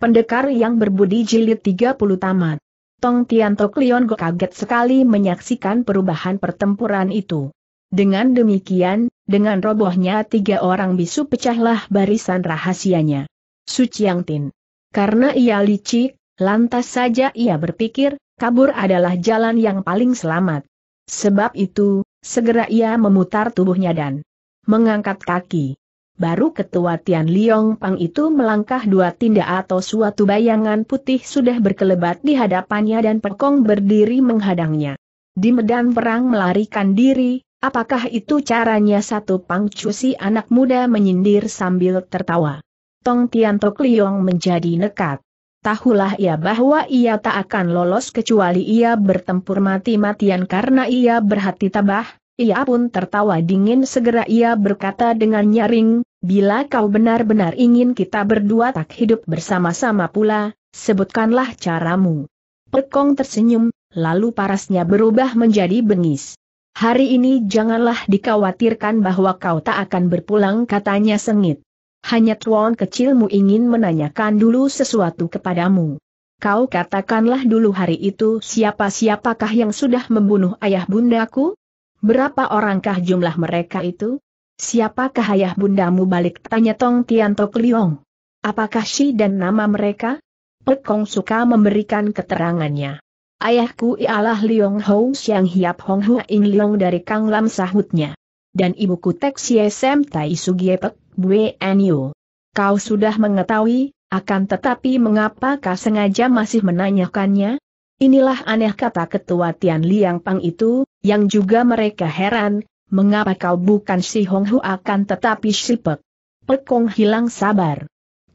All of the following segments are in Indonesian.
Pendekar yang berbudi jilid 30 tamat. Tong Tiantok Leon kaget sekali menyaksikan perubahan pertempuran itu. Dengan demikian, dengan robohnya tiga orang bisu pecahlah barisan rahasianya. Su Chiang Tin. Karena ia licik, lantas saja ia berpikir, kabur adalah jalan yang paling selamat. Sebab itu, segera ia memutar tubuhnya dan mengangkat kaki baru ketua Tian Liong Pang itu melangkah dua tindak atau suatu bayangan putih sudah berkelebat di hadapannya dan Pekong berdiri menghadangnya. Di medan perang melarikan diri, apakah itu caranya satu Pang Cusi anak muda menyindir sambil tertawa. Tong Tian Tok Liong menjadi nekat. Tahulah ia bahwa ia tak akan lolos kecuali ia bertempur mati-matian karena ia berhati tabah, ia pun tertawa dingin segera ia berkata dengan nyaring, Bila kau benar-benar ingin kita berdua tak hidup bersama-sama pula, sebutkanlah caramu. Pekong tersenyum, lalu parasnya berubah menjadi bengis. Hari ini janganlah dikhawatirkan bahwa kau tak akan berpulang katanya sengit. Hanya tuan kecilmu ingin menanyakan dulu sesuatu kepadamu. Kau katakanlah dulu hari itu siapa-siapakah yang sudah membunuh ayah bundaku? Berapa orangkah jumlah mereka itu? Siapakah ayah bundamu balik tanya Tong Tianto Kliong? Apakah si dan nama mereka? Pekong suka memberikan keterangannya. Ayahku ialah Liong Hou Siang Hiap Hong Hua In Liong dari Kang Lam sahutnya. Dan ibuku Tek Xie Sem Tai Sugie Pek, Bue Anio. Kau sudah mengetahui, akan tetapi mengapa kau sengaja masih menanyakannya? Inilah aneh kata ketua Tian Liang Pang itu, yang juga mereka heran, mengapa kau bukan si Hong Hu akan tetapi si Pek? Pekong hilang sabar.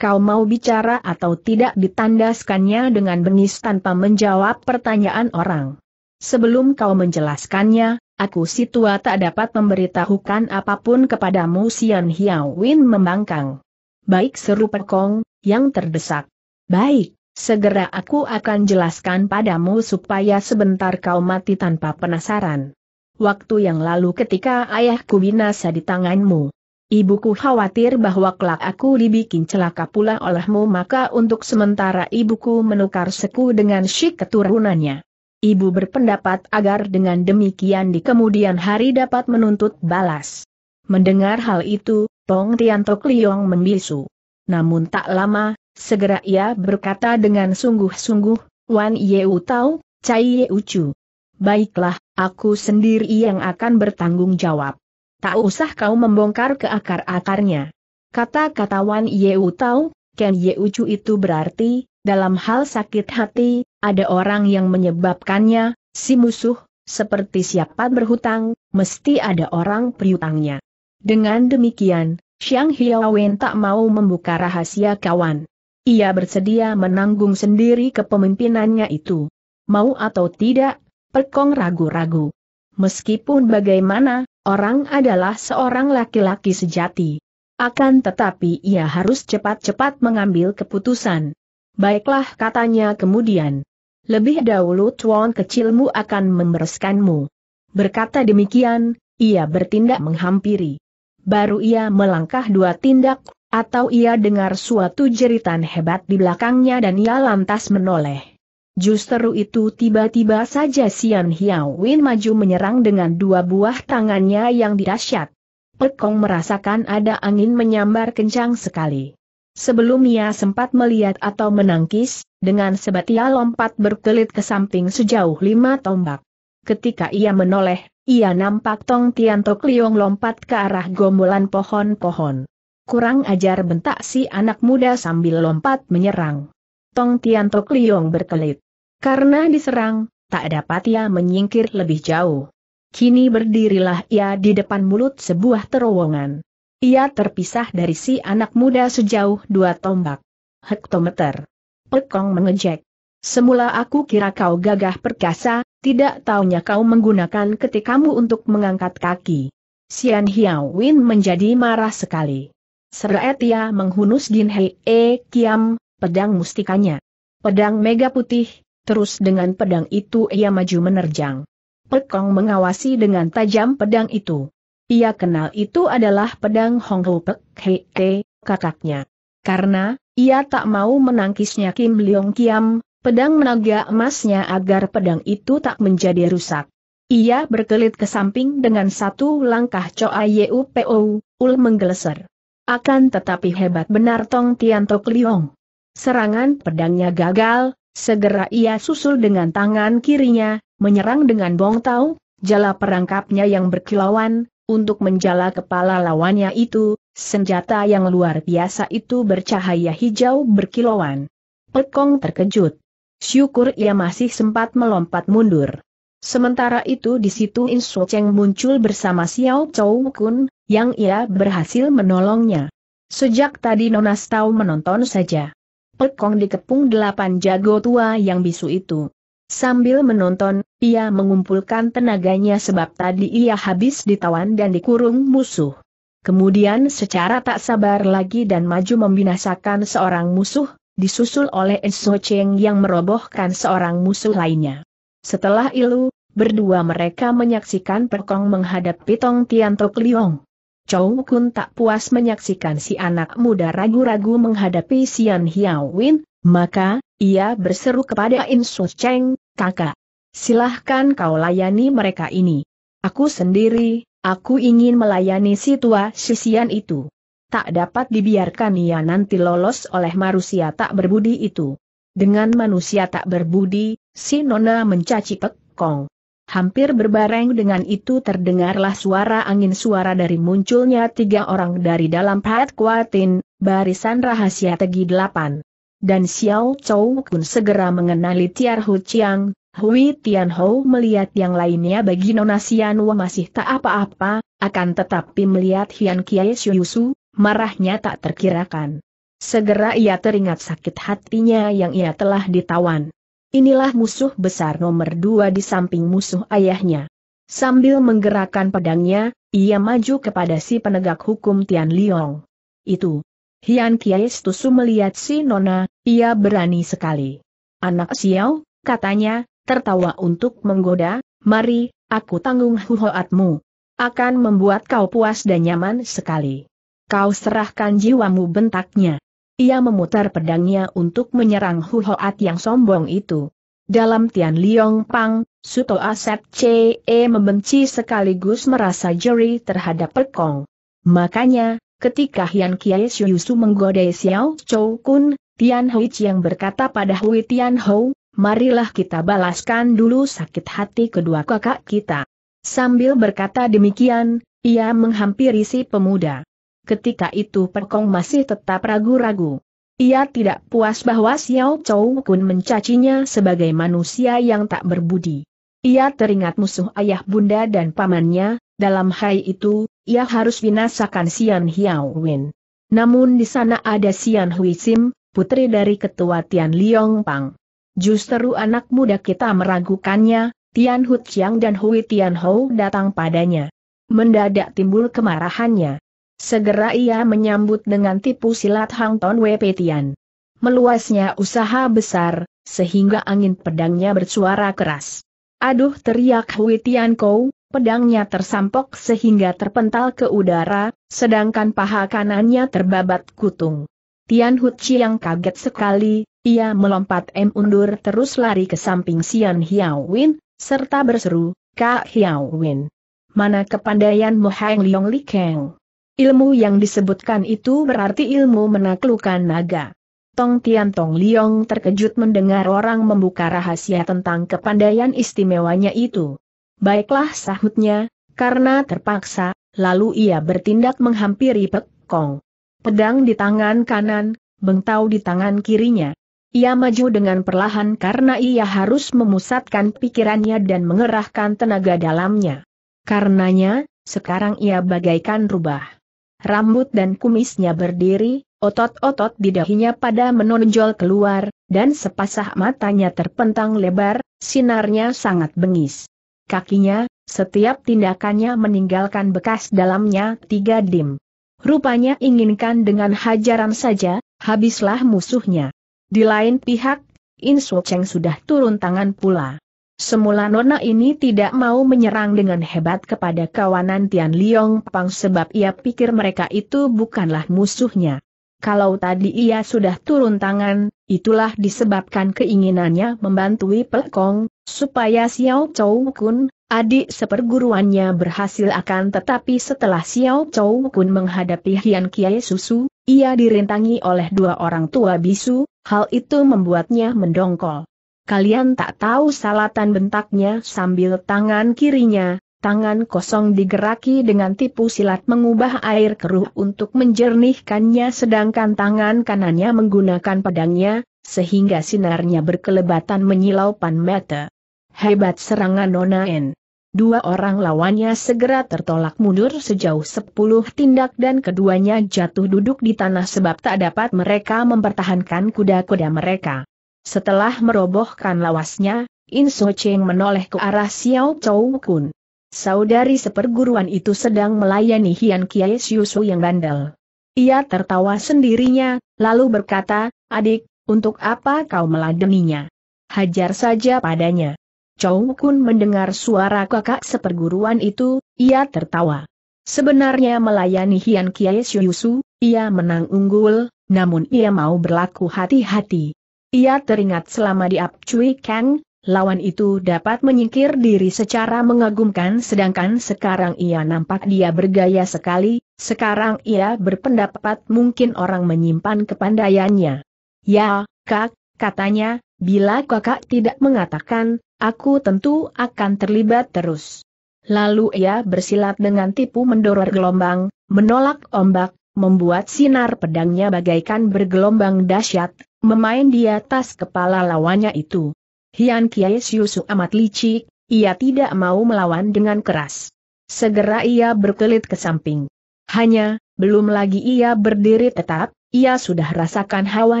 Kau mau bicara atau tidak ditandaskannya dengan bengis tanpa menjawab pertanyaan orang. Sebelum kau menjelaskannya, aku si tua tak dapat memberitahukan apapun kepadamu Sian Hiao Win membangkang. Baik seru Pekong, yang terdesak. Baik, segera aku akan jelaskan padamu supaya sebentar kau mati tanpa penasaran waktu yang lalu ketika ayahku binasa di tanganmu. Ibuku khawatir bahwa kelak aku dibikin celaka pula olehmu maka untuk sementara ibuku menukar seku dengan si keturunannya. Ibu berpendapat agar dengan demikian di kemudian hari dapat menuntut balas. Mendengar hal itu, Tong Tiantok Liong membisu. Namun tak lama, segera ia berkata dengan sungguh-sungguh, Wan Yeu Tau, Cai Yeu Chu. Baiklah, Aku sendiri yang akan bertanggung jawab. Tak usah kau membongkar ke akar-akarnya. Kata-kata Wan Yeu tahu, Ken Chu itu berarti, dalam hal sakit hati, ada orang yang menyebabkannya, si musuh, seperti siapa berhutang, mesti ada orang priutangnya. Dengan demikian, Xiang Hiawen tak mau membuka rahasia kawan. Ia bersedia menanggung sendiri kepemimpinannya itu. Mau atau tidak, Pekong ragu-ragu. Meskipun bagaimana, orang adalah seorang laki-laki sejati. Akan tetapi ia harus cepat-cepat mengambil keputusan. Baiklah katanya kemudian. Lebih dahulu tuan kecilmu akan memereskanmu. Berkata demikian, ia bertindak menghampiri. Baru ia melangkah dua tindak, atau ia dengar suatu jeritan hebat di belakangnya dan ia lantas menoleh. Justru itu tiba-tiba saja Sian Hiao Win maju menyerang dengan dua buah tangannya yang dirasyat. Pekong merasakan ada angin menyambar kencang sekali. Sebelum ia sempat melihat atau menangkis, dengan sebat ia lompat berkelit ke samping sejauh lima tombak. Ketika ia menoleh, ia nampak Tong Tiantok Liong lompat ke arah gomulan pohon-pohon. Kurang ajar bentak si anak muda sambil lompat menyerang. Tong Tiantok Liong berkelit. Karena diserang, tak dapat ia menyingkir lebih jauh. Kini berdirilah ia di depan mulut sebuah terowongan. Ia terpisah dari si anak muda sejauh dua tombak. Hektometer. Pekong mengejek. Semula aku kira kau gagah perkasa, tidak taunya kau menggunakan ketikamu untuk mengangkat kaki. Sian Hiao Win menjadi marah sekali. Seret ia menghunus Gin Hei E eh, Kiam, pedang mustikanya. Pedang mega putih, terus dengan pedang itu ia maju menerjang. Pekong mengawasi dengan tajam pedang itu. Ia kenal itu adalah pedang Hong Ho Pek He, Te kakaknya. Karena, ia tak mau menangkisnya Kim Leong Kiam, pedang menaga emasnya agar pedang itu tak menjadi rusak. Ia berkelit ke samping dengan satu langkah Choa Po, Ul menggeleser. Akan tetapi hebat benar Tong Tian Tok Leong. Serangan pedangnya gagal, Segera ia susul dengan tangan kirinya, menyerang dengan bong tau, jala perangkapnya yang berkilauan, untuk menjala kepala lawannya itu, senjata yang luar biasa itu bercahaya hijau berkilauan. Pekong terkejut. Syukur ia masih sempat melompat mundur. Sementara itu di situ In Cheng muncul bersama Xiao Chou Kun, yang ia berhasil menolongnya. Sejak tadi Nonas tahu menonton saja. Pekong dikepung delapan jago tua yang bisu itu. Sambil menonton, ia mengumpulkan tenaganya sebab tadi ia habis ditawan dan dikurung musuh. Kemudian secara tak sabar lagi dan maju membinasakan seorang musuh, disusul oleh Enso Cheng yang merobohkan seorang musuh lainnya. Setelah itu, berdua mereka menyaksikan Perkong menghadapi Tong Tian Tok Liong. Chow Kun tak puas menyaksikan si anak muda ragu-ragu menghadapi Sian Hiao Win, maka, ia berseru kepada In Su Cheng, kakak. Silahkan kau layani mereka ini. Aku sendiri, aku ingin melayani si tua Sian itu. Tak dapat dibiarkan ia nanti lolos oleh manusia tak berbudi itu. Dengan manusia tak berbudi, si Nona mencaci pekong. Hampir berbareng dengan itu terdengarlah suara angin suara dari munculnya tiga orang dari dalam Pat Kuatin, barisan rahasia Tegi Delapan. Dan Xiao Chou pun segera mengenali Tiar Hu Chiang, Hui Tian Hou melihat yang lainnya bagi Nona Wang masih tak apa-apa, akan tetapi melihat Hian Kiai Yusu, marahnya tak terkirakan. Segera ia teringat sakit hatinya yang ia telah ditawan. Inilah musuh besar nomor dua di samping musuh ayahnya. Sambil menggerakkan pedangnya, ia maju kepada si penegak hukum Tian Liong. Itu. Hian Kiai Stusu melihat si Nona, ia berani sekali. Anak Xiao, katanya, tertawa untuk menggoda, mari, aku tanggung huhoatmu. Akan membuat kau puas dan nyaman sekali. Kau serahkan jiwamu bentaknya. Ia memutar pedangnya untuk menyerang Hu Hoat yang sombong itu. Dalam Tian Liong Pang, Suto Aset CE membenci sekaligus merasa jeri terhadap Perkong. Makanya, ketika Hian Kiai Shusu menggodai Xiao Chou Kun, Tian Hui yang berkata pada Hui Tian Hou, marilah kita balaskan dulu sakit hati kedua kakak kita. Sambil berkata demikian, ia menghampiri si pemuda. Ketika itu Pekong masih tetap ragu-ragu. Ia tidak puas bahwa Xiao Chou Kun mencacinya sebagai manusia yang tak berbudi. Ia teringat musuh ayah bunda dan pamannya, dalam hai itu, ia harus binasakan Xian Hiao Win. Namun di sana ada Xian Hui Sim, putri dari ketua Tian Liong Pang. Justru anak muda kita meragukannya, Tian Hu Chiang dan Hui Tian Hou datang padanya. Mendadak timbul kemarahannya. Segera ia menyambut dengan tipu silat Hang Ton Wei Tian. Meluasnya usaha besar, sehingga angin pedangnya bersuara keras. Aduh teriak Hui Tian Kou, pedangnya tersampok sehingga terpental ke udara, sedangkan paha kanannya terbabat kutung. Tian Hu yang kaget sekali, ia melompat mundur terus lari ke samping Sian Hiao Win, serta berseru, Kak Hiao Win. Mana kepandaianmu Hang Liong Li Keng? Ilmu yang disebutkan itu berarti ilmu menaklukkan naga. Tong Tian Tong Liong terkejut mendengar orang membuka rahasia tentang kepandaian istimewanya itu. Baiklah sahutnya, karena terpaksa, lalu ia bertindak menghampiri Pek Kong. Pedang di tangan kanan, bengtau di tangan kirinya. Ia maju dengan perlahan karena ia harus memusatkan pikirannya dan mengerahkan tenaga dalamnya. Karenanya, sekarang ia bagaikan rubah rambut dan kumisnya berdiri, otot-otot di dahinya pada menonjol keluar, dan sepasah matanya terpentang lebar, sinarnya sangat bengis. Kakinya, setiap tindakannya meninggalkan bekas dalamnya tiga dim. Rupanya inginkan dengan hajaran saja, habislah musuhnya. Di lain pihak, Insu Cheng sudah turun tangan pula. Semula Nona ini tidak mau menyerang dengan hebat kepada kawanan Tian Liong Pang sebab ia pikir mereka itu bukanlah musuhnya. Kalau tadi ia sudah turun tangan, itulah disebabkan keinginannya membantui Pelkong, supaya Xiao Chou Kun, adik seperguruannya berhasil akan tetapi setelah Xiao Chou Kun menghadapi Hian Kiai Susu, ia dirintangi oleh dua orang tua bisu, hal itu membuatnya mendongkol. Kalian tak tahu salatan bentaknya sambil tangan kirinya, tangan kosong digeraki dengan tipu silat mengubah air keruh untuk menjernihkannya sedangkan tangan kanannya menggunakan pedangnya, sehingga sinarnya berkelebatan menyilaupan mata. Hebat serangan Nona N. Dua orang lawannya segera tertolak mundur sejauh sepuluh tindak dan keduanya jatuh duduk di tanah sebab tak dapat mereka mempertahankan kuda-kuda mereka. Setelah merobohkan lawasnya, In So Cheng menoleh ke arah Xiao Chou Kun. Saudari seperguruan itu sedang melayani Hian Kiai Xiusu yang bandel. Ia tertawa sendirinya, lalu berkata, adik, untuk apa kau meladeninya? Hajar saja padanya. Chou Kun mendengar suara kakak seperguruan itu, ia tertawa. Sebenarnya melayani Hian Kiai Xiusu, ia menang unggul, namun ia mau berlaku hati-hati. Ia teringat selama di Cui Kang, lawan itu dapat menyingkir diri secara mengagumkan sedangkan sekarang ia nampak dia bergaya sekali, sekarang ia berpendapat mungkin orang menyimpan kepandaiannya. Ya, kak, katanya, bila kakak tidak mengatakan, aku tentu akan terlibat terus. Lalu ia bersilat dengan tipu mendorong gelombang, menolak ombak, membuat sinar pedangnya bagaikan bergelombang dahsyat, memain di atas kepala lawannya itu. Hian Kiai Siusu amat licik, ia tidak mau melawan dengan keras. Segera ia berkelit ke samping. Hanya, belum lagi ia berdiri tetap, ia sudah rasakan hawa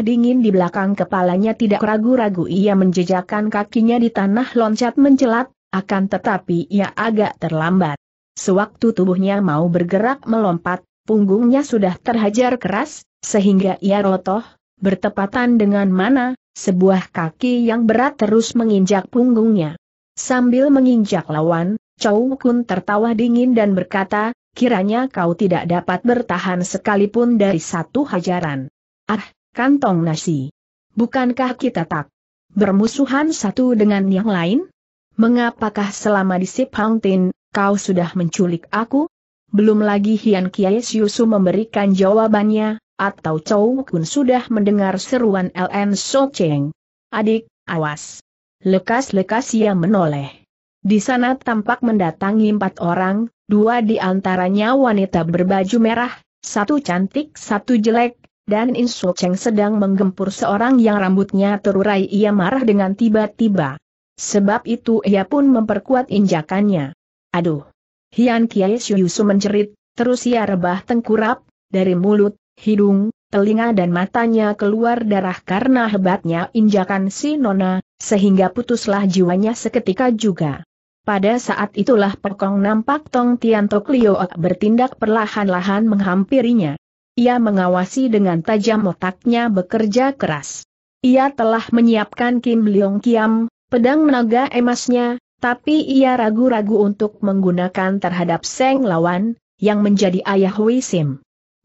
dingin di belakang kepalanya tidak ragu-ragu ia menjejakkan kakinya di tanah loncat mencelat, akan tetapi ia agak terlambat. Sewaktu tubuhnya mau bergerak melompat, punggungnya sudah terhajar keras, sehingga ia rotoh, bertepatan dengan mana, sebuah kaki yang berat terus menginjak punggungnya. Sambil menginjak lawan, Chow Kun tertawa dingin dan berkata, kiranya kau tidak dapat bertahan sekalipun dari satu hajaran. Ah, kantong nasi. Bukankah kita tak bermusuhan satu dengan yang lain? Mengapakah selama di Sip Tin, kau sudah menculik aku? Belum lagi Hian Kiai Siusu memberikan jawabannya, atau Chow Kun sudah mendengar seruan LN So Cheng. Adik, awas. Lekas-lekas ia menoleh. Di sana tampak mendatangi empat orang, dua di antaranya wanita berbaju merah, satu cantik satu jelek, dan In So Cheng sedang menggempur seorang yang rambutnya terurai ia marah dengan tiba-tiba. Sebab itu ia pun memperkuat injakannya. Aduh! Hian Kiai Yusu menjerit, terus ia rebah tengkurap, dari mulut, hidung, telinga dan matanya keluar darah karena hebatnya injakan si Nona, sehingga putuslah jiwanya seketika juga. Pada saat itulah Pekong nampak Tong Tiantok Liook bertindak perlahan-lahan menghampirinya. Ia mengawasi dengan tajam otaknya bekerja keras. Ia telah menyiapkan Kim Leong Kiam, pedang naga emasnya, tapi ia ragu-ragu untuk menggunakan terhadap Seng Lawan, yang menjadi ayah Wei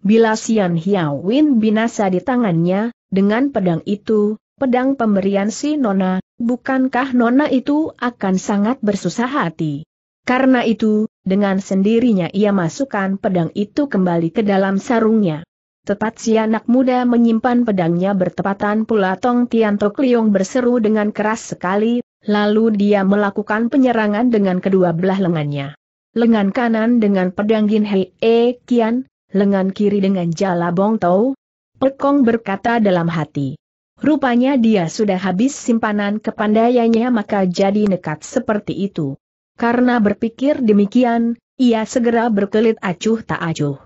Bila Sian Hiao Win binasa di tangannya, dengan pedang itu, pedang pemberian si Nona, bukankah Nona itu akan sangat bersusah hati? Karena itu, dengan sendirinya ia masukkan pedang itu kembali ke dalam sarungnya. Tepat si anak muda menyimpan pedangnya bertepatan pula Tong Tianto Kliong berseru dengan keras sekali, lalu dia melakukan penyerangan dengan kedua belah lengannya. Lengan kanan dengan pedang Gin Hei E Kian, lengan kiri dengan jala bong tau? Pekong berkata dalam hati. Rupanya dia sudah habis simpanan kepandaiannya maka jadi nekat seperti itu. Karena berpikir demikian, ia segera berkelit acuh tak acuh.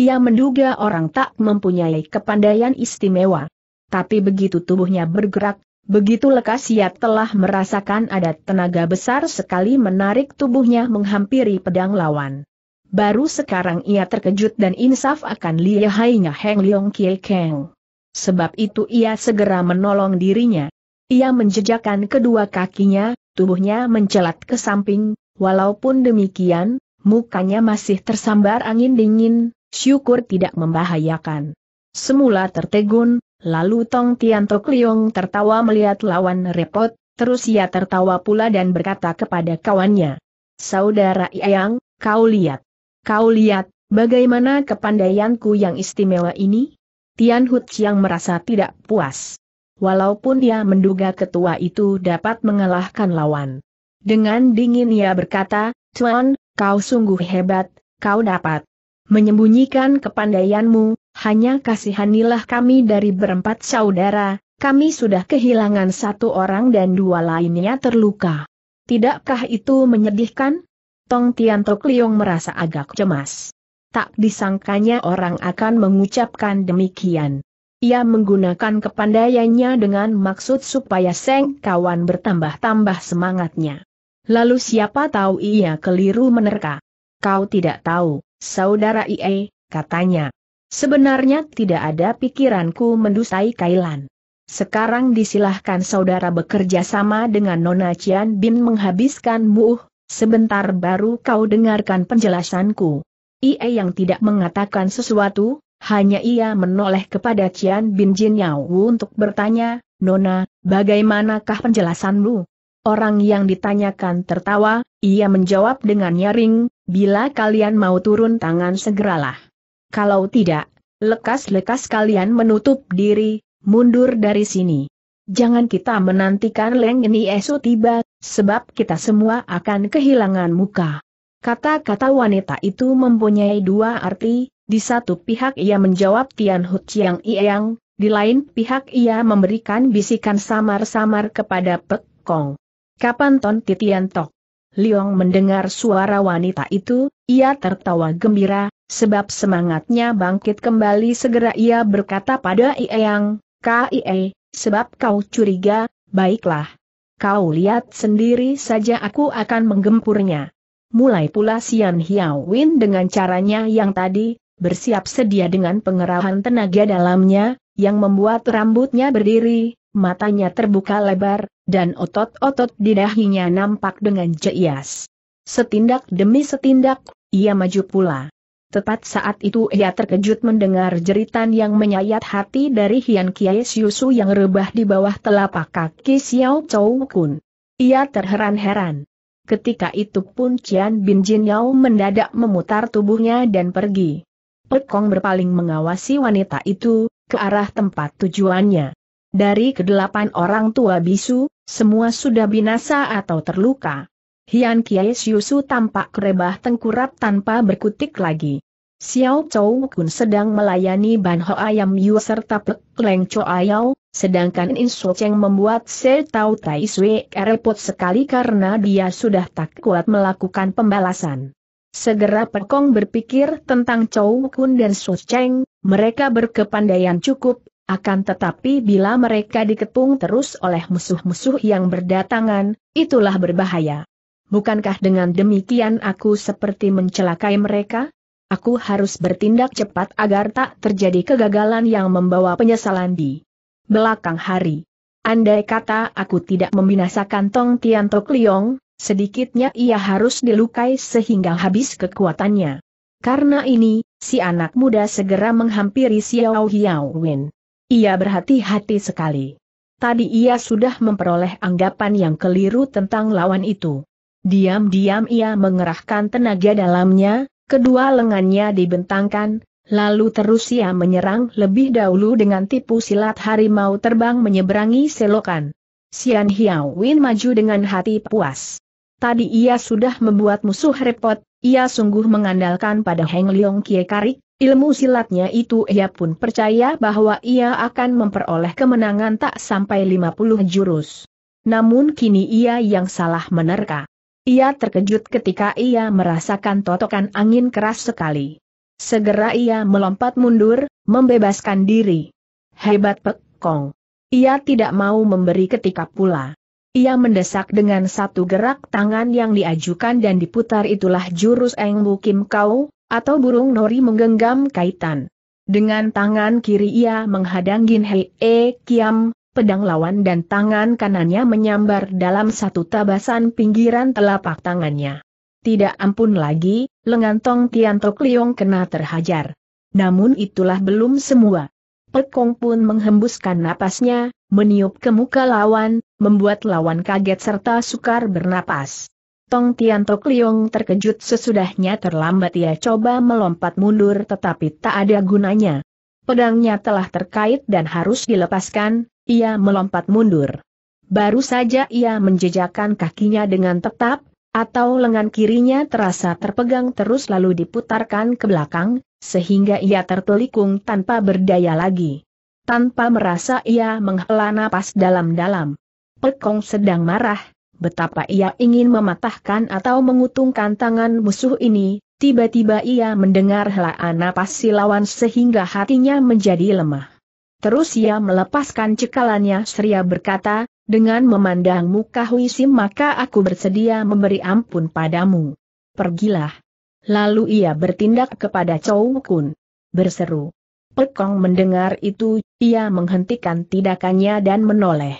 Ia menduga orang tak mempunyai kepandaian istimewa. Tapi begitu tubuhnya bergerak, begitu lekas ia telah merasakan ada tenaga besar sekali menarik tubuhnya menghampiri pedang lawan. Baru sekarang ia terkejut dan insaf akan lihainya Heng Leong Kie Keng. Sebab itu ia segera menolong dirinya. Ia menjejakkan kedua kakinya, tubuhnya mencelat ke samping, walaupun demikian, mukanya masih tersambar angin dingin, syukur tidak membahayakan. Semula tertegun, lalu Tong Tian Tok Liong tertawa melihat lawan repot, terus ia tertawa pula dan berkata kepada kawannya, Saudara Yang, kau lihat. Kau lihat, bagaimana kepandaianku yang istimewa ini? Tian Hu yang merasa tidak puas. Walaupun dia menduga ketua itu dapat mengalahkan lawan. Dengan dingin ia berkata, Chuan, kau sungguh hebat, kau dapat menyembunyikan kepandaianmu, hanya kasihanilah kami dari berempat saudara, kami sudah kehilangan satu orang dan dua lainnya terluka. Tidakkah itu menyedihkan? Tong Tian Tok Liong merasa agak cemas. Tak disangkanya orang akan mengucapkan demikian. Ia menggunakan kepandaiannya dengan maksud supaya Seng kawan bertambah-tambah semangatnya. Lalu siapa tahu ia keliru menerka. Kau tidak tahu, saudara IE, katanya. Sebenarnya tidak ada pikiranku mendustai Kailan. Sekarang disilahkan saudara bekerja sama dengan Nona Cian Bin menghabiskan Muh Sebentar baru kau dengarkan penjelasanku. Ia yang tidak mengatakan sesuatu, hanya ia menoleh kepada Cian Bin Jin Yao untuk bertanya, Nona, bagaimanakah penjelasanmu? Orang yang ditanyakan tertawa, ia menjawab dengan nyaring, bila kalian mau turun tangan segeralah. Kalau tidak, lekas-lekas kalian menutup diri, mundur dari sini. Jangan kita menantikan Leng Esu tiba, sebab kita semua akan kehilangan muka. Kata-kata wanita itu mempunyai dua arti, di satu pihak ia menjawab Tian Hu Chiang Iyang, di lain pihak ia memberikan bisikan samar-samar kepada Pek Kong. Kapan Ton Titian Tok? Liong mendengar suara wanita itu, ia tertawa gembira, sebab semangatnya bangkit kembali segera ia berkata pada Iyang, Kie, sebab kau curiga, baiklah, Kau lihat sendiri saja aku akan menggempurnya. Mulai pula Sian Hiao Win dengan caranya yang tadi, bersiap sedia dengan pengerahan tenaga dalamnya, yang membuat rambutnya berdiri, matanya terbuka lebar, dan otot-otot di dahinya nampak dengan jelas. Setindak demi setindak, ia maju pula. Tepat saat itu ia terkejut mendengar jeritan yang menyayat hati dari Hian Kiai Siusu yang rebah di bawah telapak kaki Xiao Chou Kun. Ia terheran-heran. Ketika itu pun Cian Bin Jin Yao mendadak memutar tubuhnya dan pergi. Pekong berpaling mengawasi wanita itu, ke arah tempat tujuannya. Dari kedelapan orang tua bisu, semua sudah binasa atau terluka. Hian Kiai Siusu tampak kerebah tengkurap tanpa berkutik lagi. Xiao Chou Kun sedang melayani Ban Ho Ayam Yu serta Pek Leng Cho Ayau, sedangkan In Su Cheng membuat Se Tau Tai Sui repot sekali karena dia sudah tak kuat melakukan pembalasan. Segera Pekong berpikir tentang Chou Kun dan Su Cheng, mereka berkepandaian cukup, akan tetapi bila mereka diketung terus oleh musuh-musuh yang berdatangan, itulah berbahaya. Bukankah dengan demikian aku seperti mencelakai mereka? Aku harus bertindak cepat agar tak terjadi kegagalan yang membawa penyesalan di belakang hari. Andai kata aku tidak membinasakan Tong Tian Tok Liong, sedikitnya ia harus dilukai sehingga habis kekuatannya. Karena ini, si anak muda segera menghampiri Xiao Hiao Wen. Ia berhati-hati sekali. Tadi ia sudah memperoleh anggapan yang keliru tentang lawan itu. Diam-diam ia mengerahkan tenaga dalamnya, kedua lengannya dibentangkan, lalu terus ia menyerang lebih dahulu dengan tipu silat harimau terbang menyeberangi selokan. Sian Hiao Win maju dengan hati puas. Tadi ia sudah membuat musuh repot, ia sungguh mengandalkan pada Heng Leong Kie Karik, ilmu silatnya itu ia pun percaya bahwa ia akan memperoleh kemenangan tak sampai 50 jurus. Namun kini ia yang salah menerka. Ia terkejut ketika ia merasakan totokan angin keras sekali. Segera ia melompat mundur, membebaskan diri. Hebat Pek Kong. Ia tidak mau memberi ketika pula. Ia mendesak dengan satu gerak tangan yang diajukan dan diputar itulah jurus Eng Kim Kau, atau burung nori menggenggam kaitan. Dengan tangan kiri ia menghadang Gin Hei E Kiam, pedang lawan dan tangan kanannya menyambar dalam satu tabasan pinggiran telapak tangannya. Tidak ampun lagi, lengan Tong Tian Tok Liong kena terhajar. Namun itulah belum semua. Pekong pun menghembuskan napasnya, meniup ke muka lawan, membuat lawan kaget serta sukar bernapas. Tong Tian Tok Liong terkejut sesudahnya terlambat ia coba melompat mundur tetapi tak ada gunanya. Pedangnya telah terkait dan harus dilepaskan, ia melompat mundur. Baru saja ia menjejakkan kakinya dengan tetap, atau lengan kirinya terasa terpegang terus lalu diputarkan ke belakang, sehingga ia tertelikung tanpa berdaya lagi. Tanpa merasa ia menghela napas dalam-dalam. Pekong sedang marah, betapa ia ingin mematahkan atau mengutungkan tangan musuh ini, Tiba-tiba ia mendengar helaan napas lawan sehingga hatinya menjadi lemah. Terus ia melepaskan cekalannya Seria berkata, dengan memandang muka Huisim maka aku bersedia memberi ampun padamu. Pergilah. Lalu ia bertindak kepada Chow Kun. Berseru. Pekong mendengar itu, ia menghentikan tindakannya dan menoleh.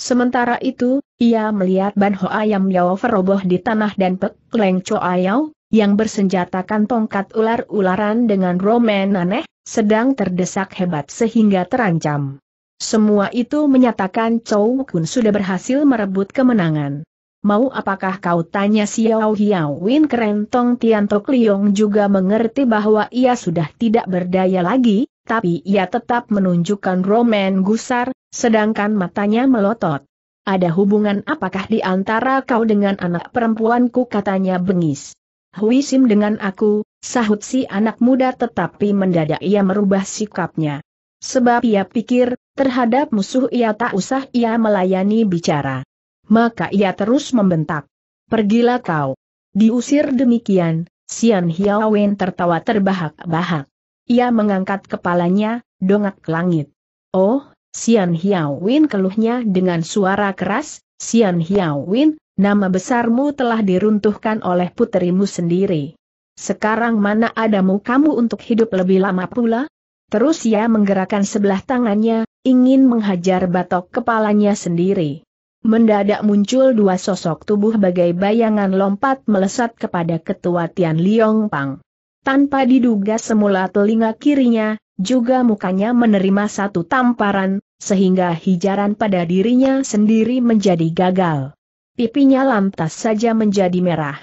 Sementara itu, ia melihat Ban Ho Ayam Yau feroboh di tanah dan Pek Leng Cho Ayau yang bersenjatakan tongkat ular-ularan dengan roman aneh, sedang terdesak hebat sehingga terancam. Semua itu menyatakan Chow Kun sudah berhasil merebut kemenangan. Mau apakah kau tanya Xiao Hiao Win keren Tong Tian Tok Liong juga mengerti bahwa ia sudah tidak berdaya lagi, tapi ia tetap menunjukkan roman gusar, sedangkan matanya melotot. Ada hubungan apakah di antara kau dengan anak perempuanku katanya bengis. Hui Sim dengan aku, sahut si anak muda tetapi mendadak ia merubah sikapnya. Sebab ia pikir, terhadap musuh ia tak usah ia melayani bicara. Maka ia terus membentak. Pergilah kau. Diusir demikian, Sian Hiawen tertawa terbahak-bahak. Ia mengangkat kepalanya, dongak ke langit. Oh, Sian Hiawen keluhnya dengan suara keras, Sian Hiawen, Nama besarmu telah diruntuhkan oleh puterimu sendiri. Sekarang mana adamu kamu untuk hidup lebih lama pula? Terus ia menggerakkan sebelah tangannya, ingin menghajar batok kepalanya sendiri. Mendadak muncul dua sosok tubuh bagai bayangan lompat melesat kepada ketua Tian Liong Pang. Tanpa diduga semula telinga kirinya, juga mukanya menerima satu tamparan, sehingga hijaran pada dirinya sendiri menjadi gagal pipinya lantas saja menjadi merah.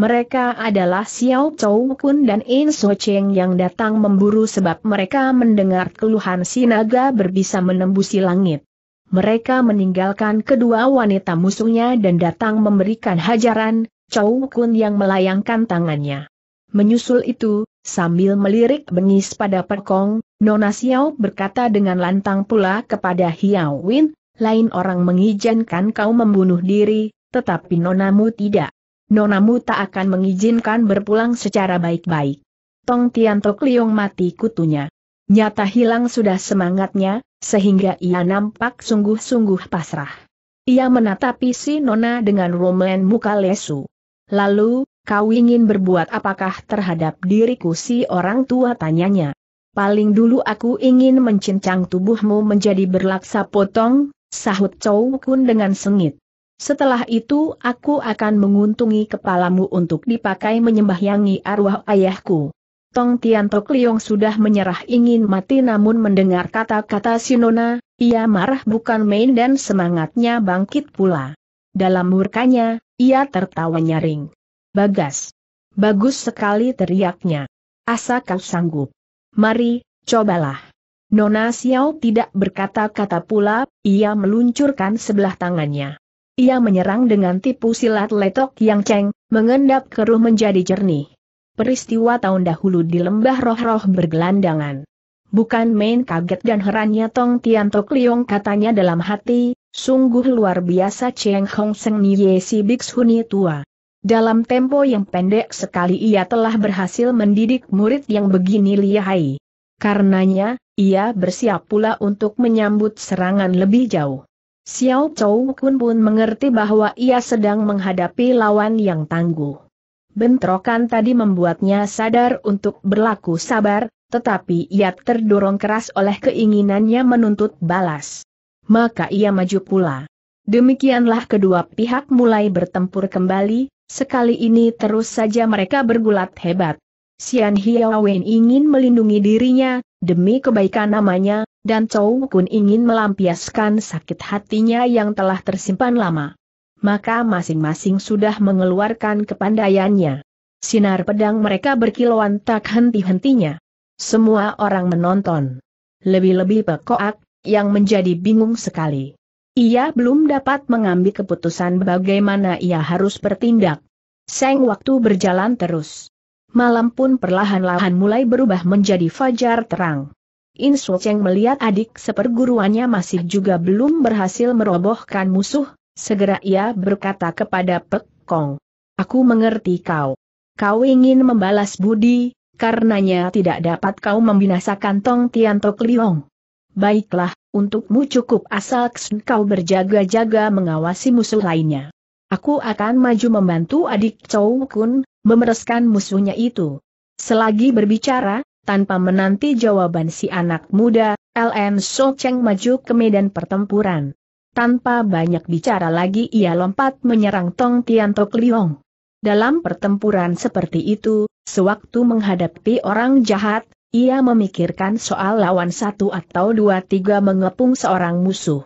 Mereka adalah Xiao Chou Kun dan In So Cheng yang datang memburu sebab mereka mendengar keluhan sinaga berbisa menembusi langit. Mereka meninggalkan kedua wanita musuhnya dan datang memberikan hajaran, Chou Kun yang melayangkan tangannya. Menyusul itu, sambil melirik bengis pada perkong, Nona Xiao berkata dengan lantang pula kepada Hiao Win, lain orang mengizinkan kau membunuh diri, tetapi nonamu tidak. Nonamu tak akan mengizinkan berpulang secara baik-baik. Tong Tiantok Liong mati kutunya. Nyata hilang sudah semangatnya, sehingga ia nampak sungguh-sungguh pasrah. Ia menatapi si Nona dengan romen muka lesu. Lalu, kau ingin berbuat apakah terhadap diriku si orang tua tanyanya. Paling dulu aku ingin mencincang tubuhmu menjadi berlaksa potong, Sahut Chow Kun dengan sengit. Setelah itu aku akan menguntungi kepalamu untuk dipakai menyembahyangi arwah ayahku. Tong Tian Tok Liong sudah menyerah ingin mati namun mendengar kata-kata Sinona, ia marah bukan main dan semangatnya bangkit pula. Dalam murkanya, ia tertawa nyaring. Bagas. Bagus sekali teriaknya. Asa kau sanggup. Mari, cobalah. Nona Xiao tidak berkata-kata pula, ia meluncurkan sebelah tangannya. Ia menyerang dengan tipu silat letok yang ceng, mengendap keruh menjadi jernih. Peristiwa tahun dahulu di lembah roh-roh bergelandangan. Bukan main kaget dan herannya Tong Tian Tok Liong katanya dalam hati, sungguh luar biasa Cheng Hong Seng Nye si huni tua. Dalam tempo yang pendek sekali ia telah berhasil mendidik murid yang begini lihai. Karenanya, ia bersiap pula untuk menyambut serangan lebih jauh. Xiao Chou Kun pun mengerti bahwa ia sedang menghadapi lawan yang tangguh. Bentrokan tadi membuatnya sadar untuk berlaku sabar, tetapi ia terdorong keras oleh keinginannya menuntut balas. Maka ia maju pula. Demikianlah kedua pihak mulai bertempur kembali, sekali ini terus saja mereka bergulat hebat. Xian Hiawen ingin melindungi dirinya, Demi kebaikan namanya, dan Chow Kun ingin melampiaskan sakit hatinya yang telah tersimpan lama. Maka masing-masing sudah mengeluarkan kepandaiannya. Sinar pedang mereka berkilauan tak henti-hentinya. Semua orang menonton. Lebih-lebih pekoak, yang menjadi bingung sekali. Ia belum dapat mengambil keputusan bagaimana ia harus bertindak. Seng waktu berjalan terus malam pun perlahan-lahan mulai berubah menjadi fajar terang. In yang melihat adik seperguruannya masih juga belum berhasil merobohkan musuh, segera ia berkata kepada Pek Kong. Aku mengerti kau. Kau ingin membalas budi, karenanya tidak dapat kau membinasakan Tong Tian Tok Liong. Baiklah, untukmu cukup asal kau berjaga-jaga mengawasi musuh lainnya. Aku akan maju membantu adik Chow Kun, memereskan musuhnya itu. Selagi berbicara, tanpa menanti jawaban si anak muda, LM So Cheng maju ke medan pertempuran. Tanpa banyak bicara lagi ia lompat menyerang Tong Tian Tok Liong. Dalam pertempuran seperti itu, sewaktu menghadapi orang jahat, ia memikirkan soal lawan satu atau dua tiga mengepung seorang musuh.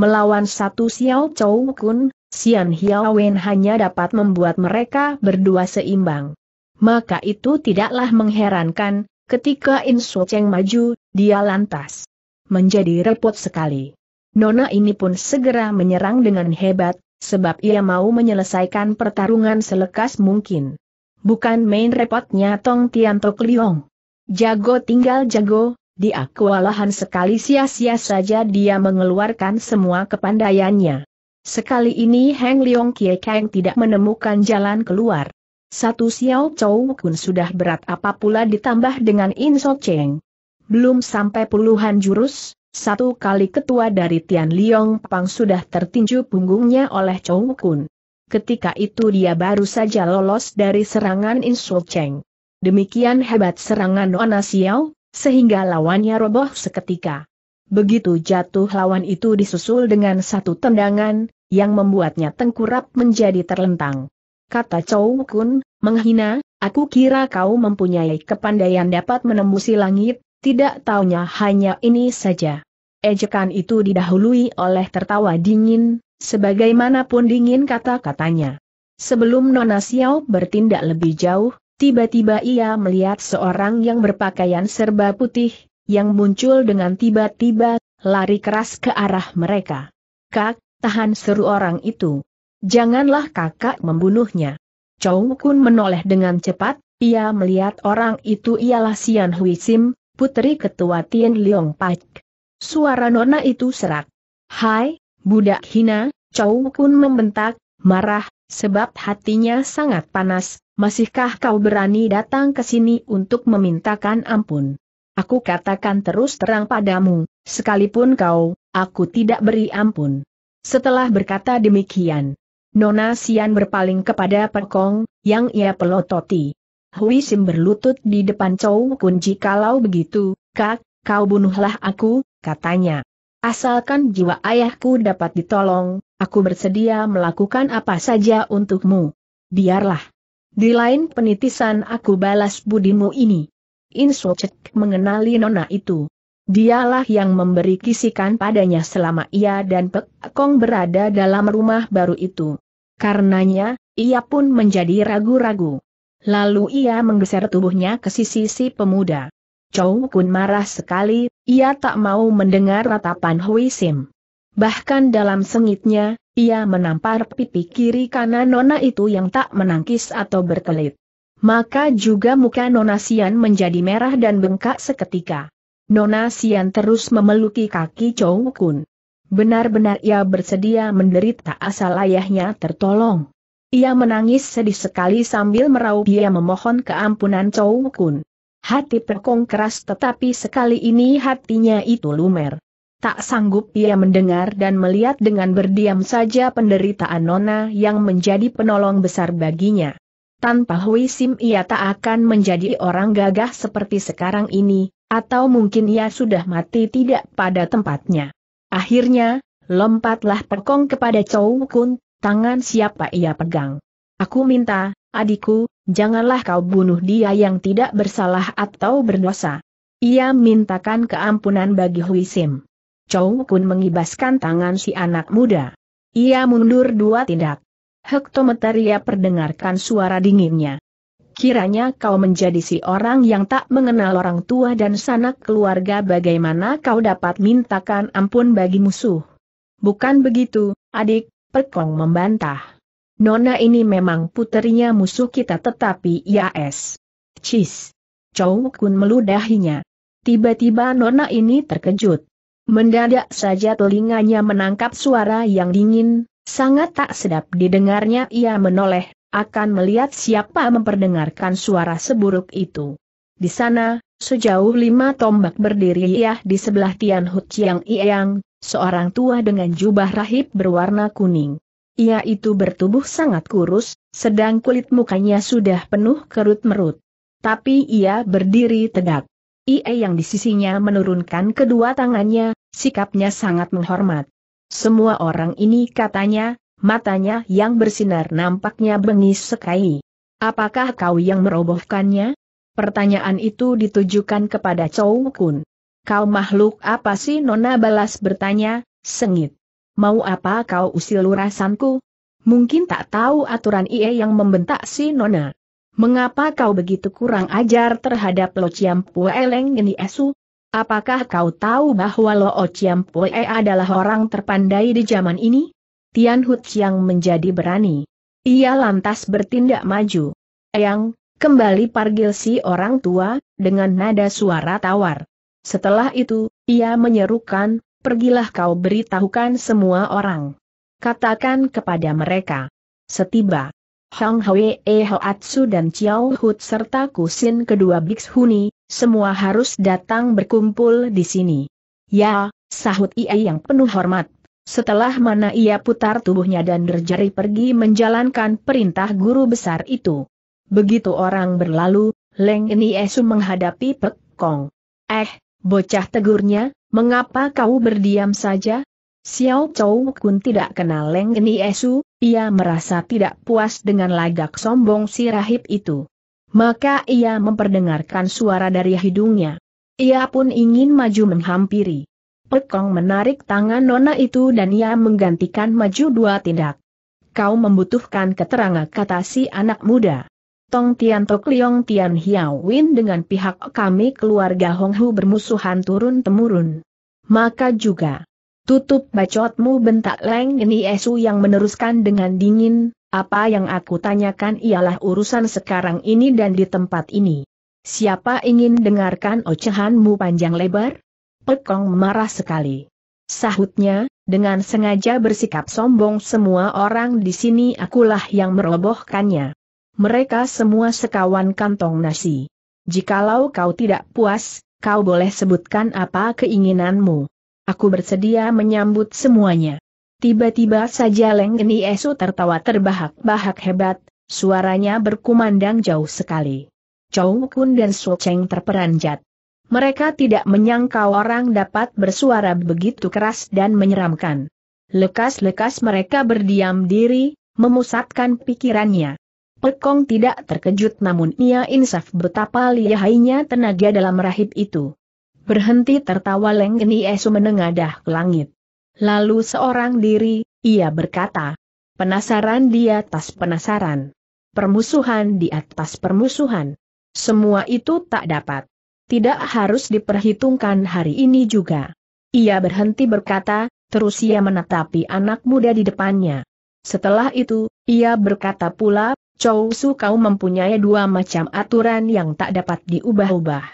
Melawan satu Xiao Chou Kun, Sian Wen hanya dapat membuat mereka berdua seimbang. Maka itu tidaklah mengherankan, ketika Insu Cheng maju, dia lantas menjadi repot sekali. Nona ini pun segera menyerang dengan hebat, sebab ia mau menyelesaikan pertarungan selekas mungkin. Bukan main repotnya Tong Tian Tok Liong. Jago tinggal jago, dia kewalahan sekali sia-sia saja dia mengeluarkan semua kepandaiannya. Sekali ini Heng Leong Kie Kang tidak menemukan jalan keluar. Satu Xiao Chou Kun sudah berat apa pula ditambah dengan In So Cheng. Belum sampai puluhan jurus, satu kali ketua dari Tian Liong Pang sudah tertinju punggungnya oleh Chou Kun. Ketika itu dia baru saja lolos dari serangan In So Cheng. Demikian hebat serangan Nona Xiao, sehingga lawannya roboh seketika. Begitu jatuh lawan itu disusul dengan satu tendangan, yang membuatnya tengkurap menjadi terlentang. Kata Chow Kun, menghina, aku kira kau mempunyai kepandaian dapat menembusi langit, tidak taunya hanya ini saja. Ejekan itu didahului oleh tertawa dingin, sebagaimanapun dingin kata-katanya. Sebelum Nona Xiao bertindak lebih jauh, tiba-tiba ia melihat seorang yang berpakaian serba putih, yang muncul dengan tiba-tiba, lari keras ke arah mereka. Kak, tahan seru orang itu. Janganlah kakak membunuhnya. Chow Kun menoleh dengan cepat, ia melihat orang itu ialah Sian Hui Sim, putri ketua Tian Leong Pak. Suara nona itu serak. Hai, budak hina, Chow Kun membentak, marah, sebab hatinya sangat panas, masihkah kau berani datang ke sini untuk memintakan ampun? Aku katakan terus terang padamu, sekalipun kau, aku tidak beri ampun. Setelah berkata demikian, Nona Sian berpaling kepada Pekong, yang ia pelototi. Hui Sim berlutut di depan Chow Kun kalau begitu, kak, kau bunuhlah aku, katanya. Asalkan jiwa ayahku dapat ditolong, aku bersedia melakukan apa saja untukmu. Biarlah. Di lain penitisan aku balas budimu ini. Insochek mengenali nona itu. Dialah yang memberi kisikan padanya selama ia dan Pek Kong berada dalam rumah baru itu. Karenanya, ia pun menjadi ragu-ragu. Lalu ia menggeser tubuhnya ke sisi si pemuda. Chow Kun marah sekali, ia tak mau mendengar ratapan Hui Sim. Bahkan dalam sengitnya, ia menampar pipi kiri kanan nona itu yang tak menangkis atau berkelit maka juga muka Nona Sian menjadi merah dan bengkak seketika. Nona Sian terus memeluki kaki Chow Kun. Benar-benar ia bersedia menderita asal ayahnya tertolong. Ia menangis sedih sekali sambil meraup ia memohon keampunan Chow Kun. Hati Pekong keras tetapi sekali ini hatinya itu lumer. Tak sanggup ia mendengar dan melihat dengan berdiam saja penderitaan Nona yang menjadi penolong besar baginya tanpa Hui Sim ia tak akan menjadi orang gagah seperti sekarang ini, atau mungkin ia sudah mati tidak pada tempatnya. Akhirnya, lompatlah perkong kepada Chow Kun, tangan siapa ia pegang. Aku minta, adikku, janganlah kau bunuh dia yang tidak bersalah atau berdosa. Ia mintakan keampunan bagi Hui Sim. Chow Kun mengibaskan tangan si anak muda. Ia mundur dua tindak. Hektometaria perdengarkan suara dinginnya. Kiranya kau menjadi si orang yang tak mengenal orang tua dan sanak keluarga bagaimana kau dapat mintakan ampun bagi musuh. Bukan begitu, adik, Perkong membantah. Nona ini memang puterinya musuh kita tetapi ia es. Cis. Chow Kun meludahinya. Tiba-tiba Nona ini terkejut. Mendadak saja telinganya menangkap suara yang dingin, Sangat tak sedap didengarnya ia menoleh, akan melihat siapa memperdengarkan suara seburuk itu. Di sana, sejauh lima tombak berdiri ia di sebelah Tian Hu Chiang Iyang, seorang tua dengan jubah rahib berwarna kuning. Ia itu bertubuh sangat kurus, sedang kulit mukanya sudah penuh kerut-merut. Tapi ia berdiri tegak. Ia yang di sisinya menurunkan kedua tangannya, sikapnya sangat menghormat. Semua orang ini katanya, matanya yang bersinar nampaknya bengis sekali. Apakah kau yang merobohkannya? Pertanyaan itu ditujukan kepada Chow Kun. Kau makhluk apa sih Nona balas bertanya, sengit. Mau apa kau usil urasanku? Mungkin tak tahu aturan IE yang membentak si Nona. Mengapa kau begitu kurang ajar terhadap Lo Chiam Pue Eleng ini Esu? Apakah kau tahu bahwa Lo Chiam Pue adalah orang terpandai di zaman ini? Tian Hu Chiang menjadi berani. Ia lantas bertindak maju. Eyang, kembali pargil si orang tua, dengan nada suara tawar. Setelah itu, ia menyerukan, pergilah kau beritahukan semua orang. Katakan kepada mereka. Setiba, Hang Hwee Hoatsu dan Chiao Hut serta Kusin kedua Bixhuni, semua harus datang berkumpul di sini. Ya, sahut ia yang penuh hormat. Setelah mana ia putar tubuhnya dan berjari pergi menjalankan perintah guru besar itu. Begitu orang berlalu, Leng ini menghadapi Pek Kong. Eh, bocah tegurnya, mengapa kau berdiam saja? Xiao Chou Kun tidak kenal Leng ini ia merasa tidak puas dengan lagak sombong si rahib itu. Maka ia memperdengarkan suara dari hidungnya. Ia pun ingin maju menghampiri. Pekong menarik tangan Nona itu dan ia menggantikan maju dua tindak. Kau membutuhkan keterangan kata si anak muda. Tong Tian Tok Liong Tian Hiao Win dengan pihak kami keluarga Hong Hu bermusuhan turun-temurun. Maka juga, tutup bacotmu bentak Leng Ini Esu yang meneruskan dengan dingin, apa yang aku tanyakan ialah urusan sekarang ini dan di tempat ini. Siapa ingin dengarkan ocehanmu panjang lebar? Pekong marah sekali. Sahutnya, dengan sengaja bersikap sombong semua orang di sini akulah yang merobohkannya. Mereka semua sekawan kantong nasi. Jikalau kau tidak puas, kau boleh sebutkan apa keinginanmu. Aku bersedia menyambut semuanya. Tiba-tiba saja Leng Esu tertawa terbahak-bahak hebat, suaranya berkumandang jauh sekali. Chow Kun dan Su Cheng terperanjat. Mereka tidak menyangka orang dapat bersuara begitu keras dan menyeramkan. Lekas-lekas mereka berdiam diri, memusatkan pikirannya. Pekong tidak terkejut namun ia insaf betapa lihainya tenaga dalam rahib itu. Berhenti tertawa Leng Esu menengadah ke langit. Lalu seorang diri, ia berkata. Penasaran di atas penasaran. Permusuhan di atas permusuhan. Semua itu tak dapat. Tidak harus diperhitungkan hari ini juga. Ia berhenti berkata, terus ia menatapi anak muda di depannya. Setelah itu, ia berkata pula, Chow Su kau mempunyai dua macam aturan yang tak dapat diubah-ubah.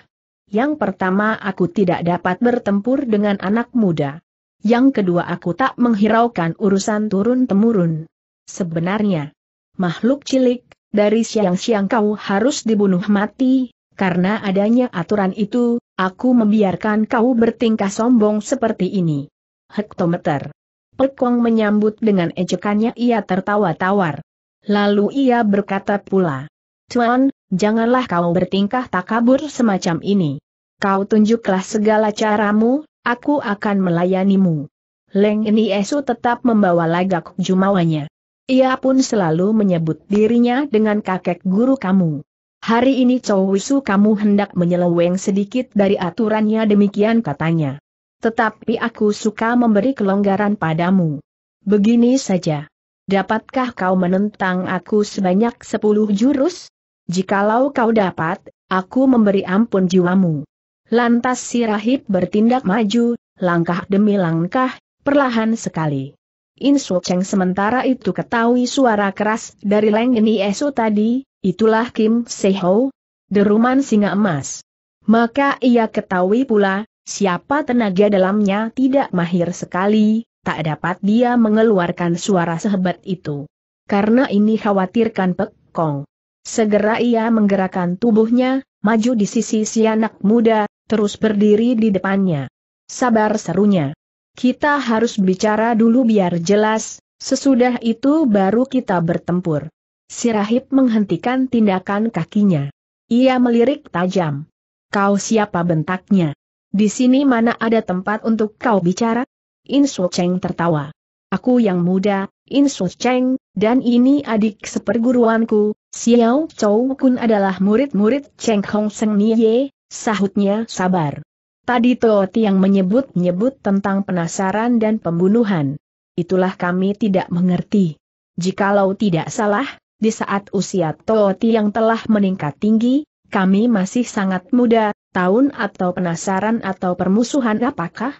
Yang pertama aku tidak dapat bertempur dengan anak muda. Yang kedua aku tak menghiraukan urusan turun-temurun. Sebenarnya, makhluk cilik, dari siang-siang kau harus dibunuh mati, karena adanya aturan itu, aku membiarkan kau bertingkah sombong seperti ini. Hektometer. Pekong menyambut dengan ejekannya ia tertawa tawar. Lalu ia berkata pula, Tuan, janganlah kau bertingkah takabur semacam ini. Kau tunjuklah segala caramu, Aku akan melayanimu. Leng ini Esu tetap membawa lagak jumawanya. Ia pun selalu menyebut dirinya dengan kakek guru kamu. Hari ini Wisu kamu hendak menyeleweng sedikit dari aturannya demikian katanya. Tetapi aku suka memberi kelonggaran padamu. Begini saja. Dapatkah kau menentang aku sebanyak sepuluh jurus? Jikalau kau dapat, aku memberi ampun jiwamu. Lantas si rahib bertindak maju, langkah demi langkah, perlahan sekali. Insu Cheng sementara itu ketahui suara keras dari Leng Ini Esu tadi, itulah Kim Seho, deruman singa emas. Maka ia ketahui pula, siapa tenaga dalamnya tidak mahir sekali, tak dapat dia mengeluarkan suara sehebat itu. Karena ini khawatirkan Pek Kong. Segera ia menggerakkan tubuhnya, maju di sisi si anak muda, terus berdiri di depannya. Sabar serunya. Kita harus bicara dulu biar jelas, sesudah itu baru kita bertempur. Sirahib menghentikan tindakan kakinya. Ia melirik tajam. Kau siapa bentaknya? Di sini mana ada tempat untuk kau bicara? Insu Cheng tertawa. Aku yang muda, Insu Cheng, dan ini adik seperguruanku, Xiao Chou Kun adalah murid-murid Cheng Hong Seng Nie. Sahutnya sabar. Tadi Toti yang menyebut-nyebut tentang penasaran dan pembunuhan. Itulah kami tidak mengerti. Jikalau tidak salah, di saat usia Toti yang telah meningkat tinggi, kami masih sangat muda, tahun atau penasaran atau permusuhan apakah?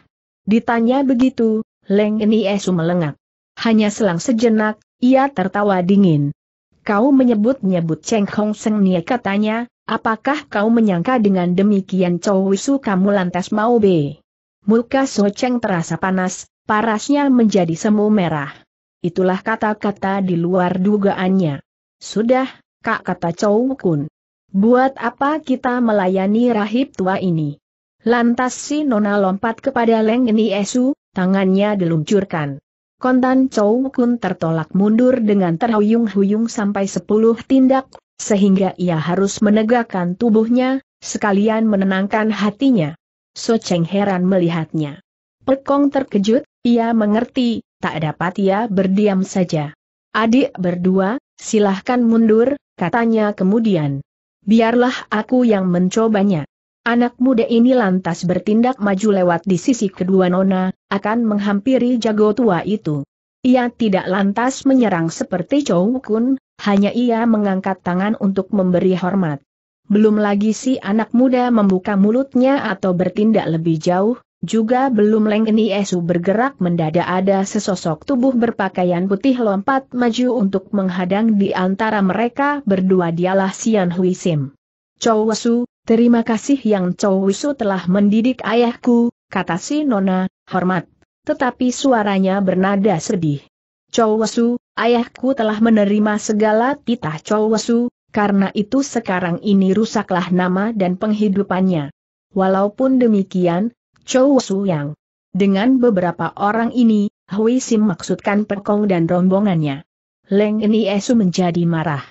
Ditanya begitu, Leng Esu melengak. Hanya selang sejenak, ia tertawa dingin. Kau menyebut-nyebut Cheng Hong Seng Nie katanya, Apakah kau menyangka dengan demikian Chow Wisu kamu lantas mau be? Muka Soceng terasa panas, parasnya menjadi semu merah. Itulah kata-kata di luar dugaannya. Sudah, Kak kata Chow Kun. Buat apa kita melayani rahib tua ini? Lantas si Nona lompat kepada Leng Ni Esu, tangannya diluncurkan. Kontan Chow Kun tertolak mundur dengan terhuyung-huyung sampai sepuluh tindak, sehingga ia harus menegakkan tubuhnya, sekalian menenangkan hatinya. So Cheng heran melihatnya. Pekong terkejut, ia mengerti, tak dapat ia berdiam saja. Adik berdua, silahkan mundur, katanya kemudian. Biarlah aku yang mencobanya. Anak muda ini lantas bertindak maju lewat di sisi kedua nona, akan menghampiri jago tua itu. Ia tidak lantas menyerang seperti Chou Kun, hanya ia mengangkat tangan untuk memberi hormat. Belum lagi si anak muda membuka mulutnya atau bertindak lebih jauh, juga belum Leng Esu bergerak mendadak ada sesosok tubuh berpakaian putih lompat maju untuk menghadang di antara mereka berdua dialah Sian Hui Sim. Chow Su, terima kasih yang Chow Su telah mendidik ayahku, kata si Nona, hormat. Tetapi suaranya bernada sedih. Chow Su, Ayahku telah menerima segala titah Chowesu, karena itu sekarang ini rusaklah nama dan penghidupannya. Walaupun demikian, Chowesu yang dengan beberapa orang ini, Hui Sim maksudkan Pekong dan rombongannya. Leng Niesu Esu menjadi marah.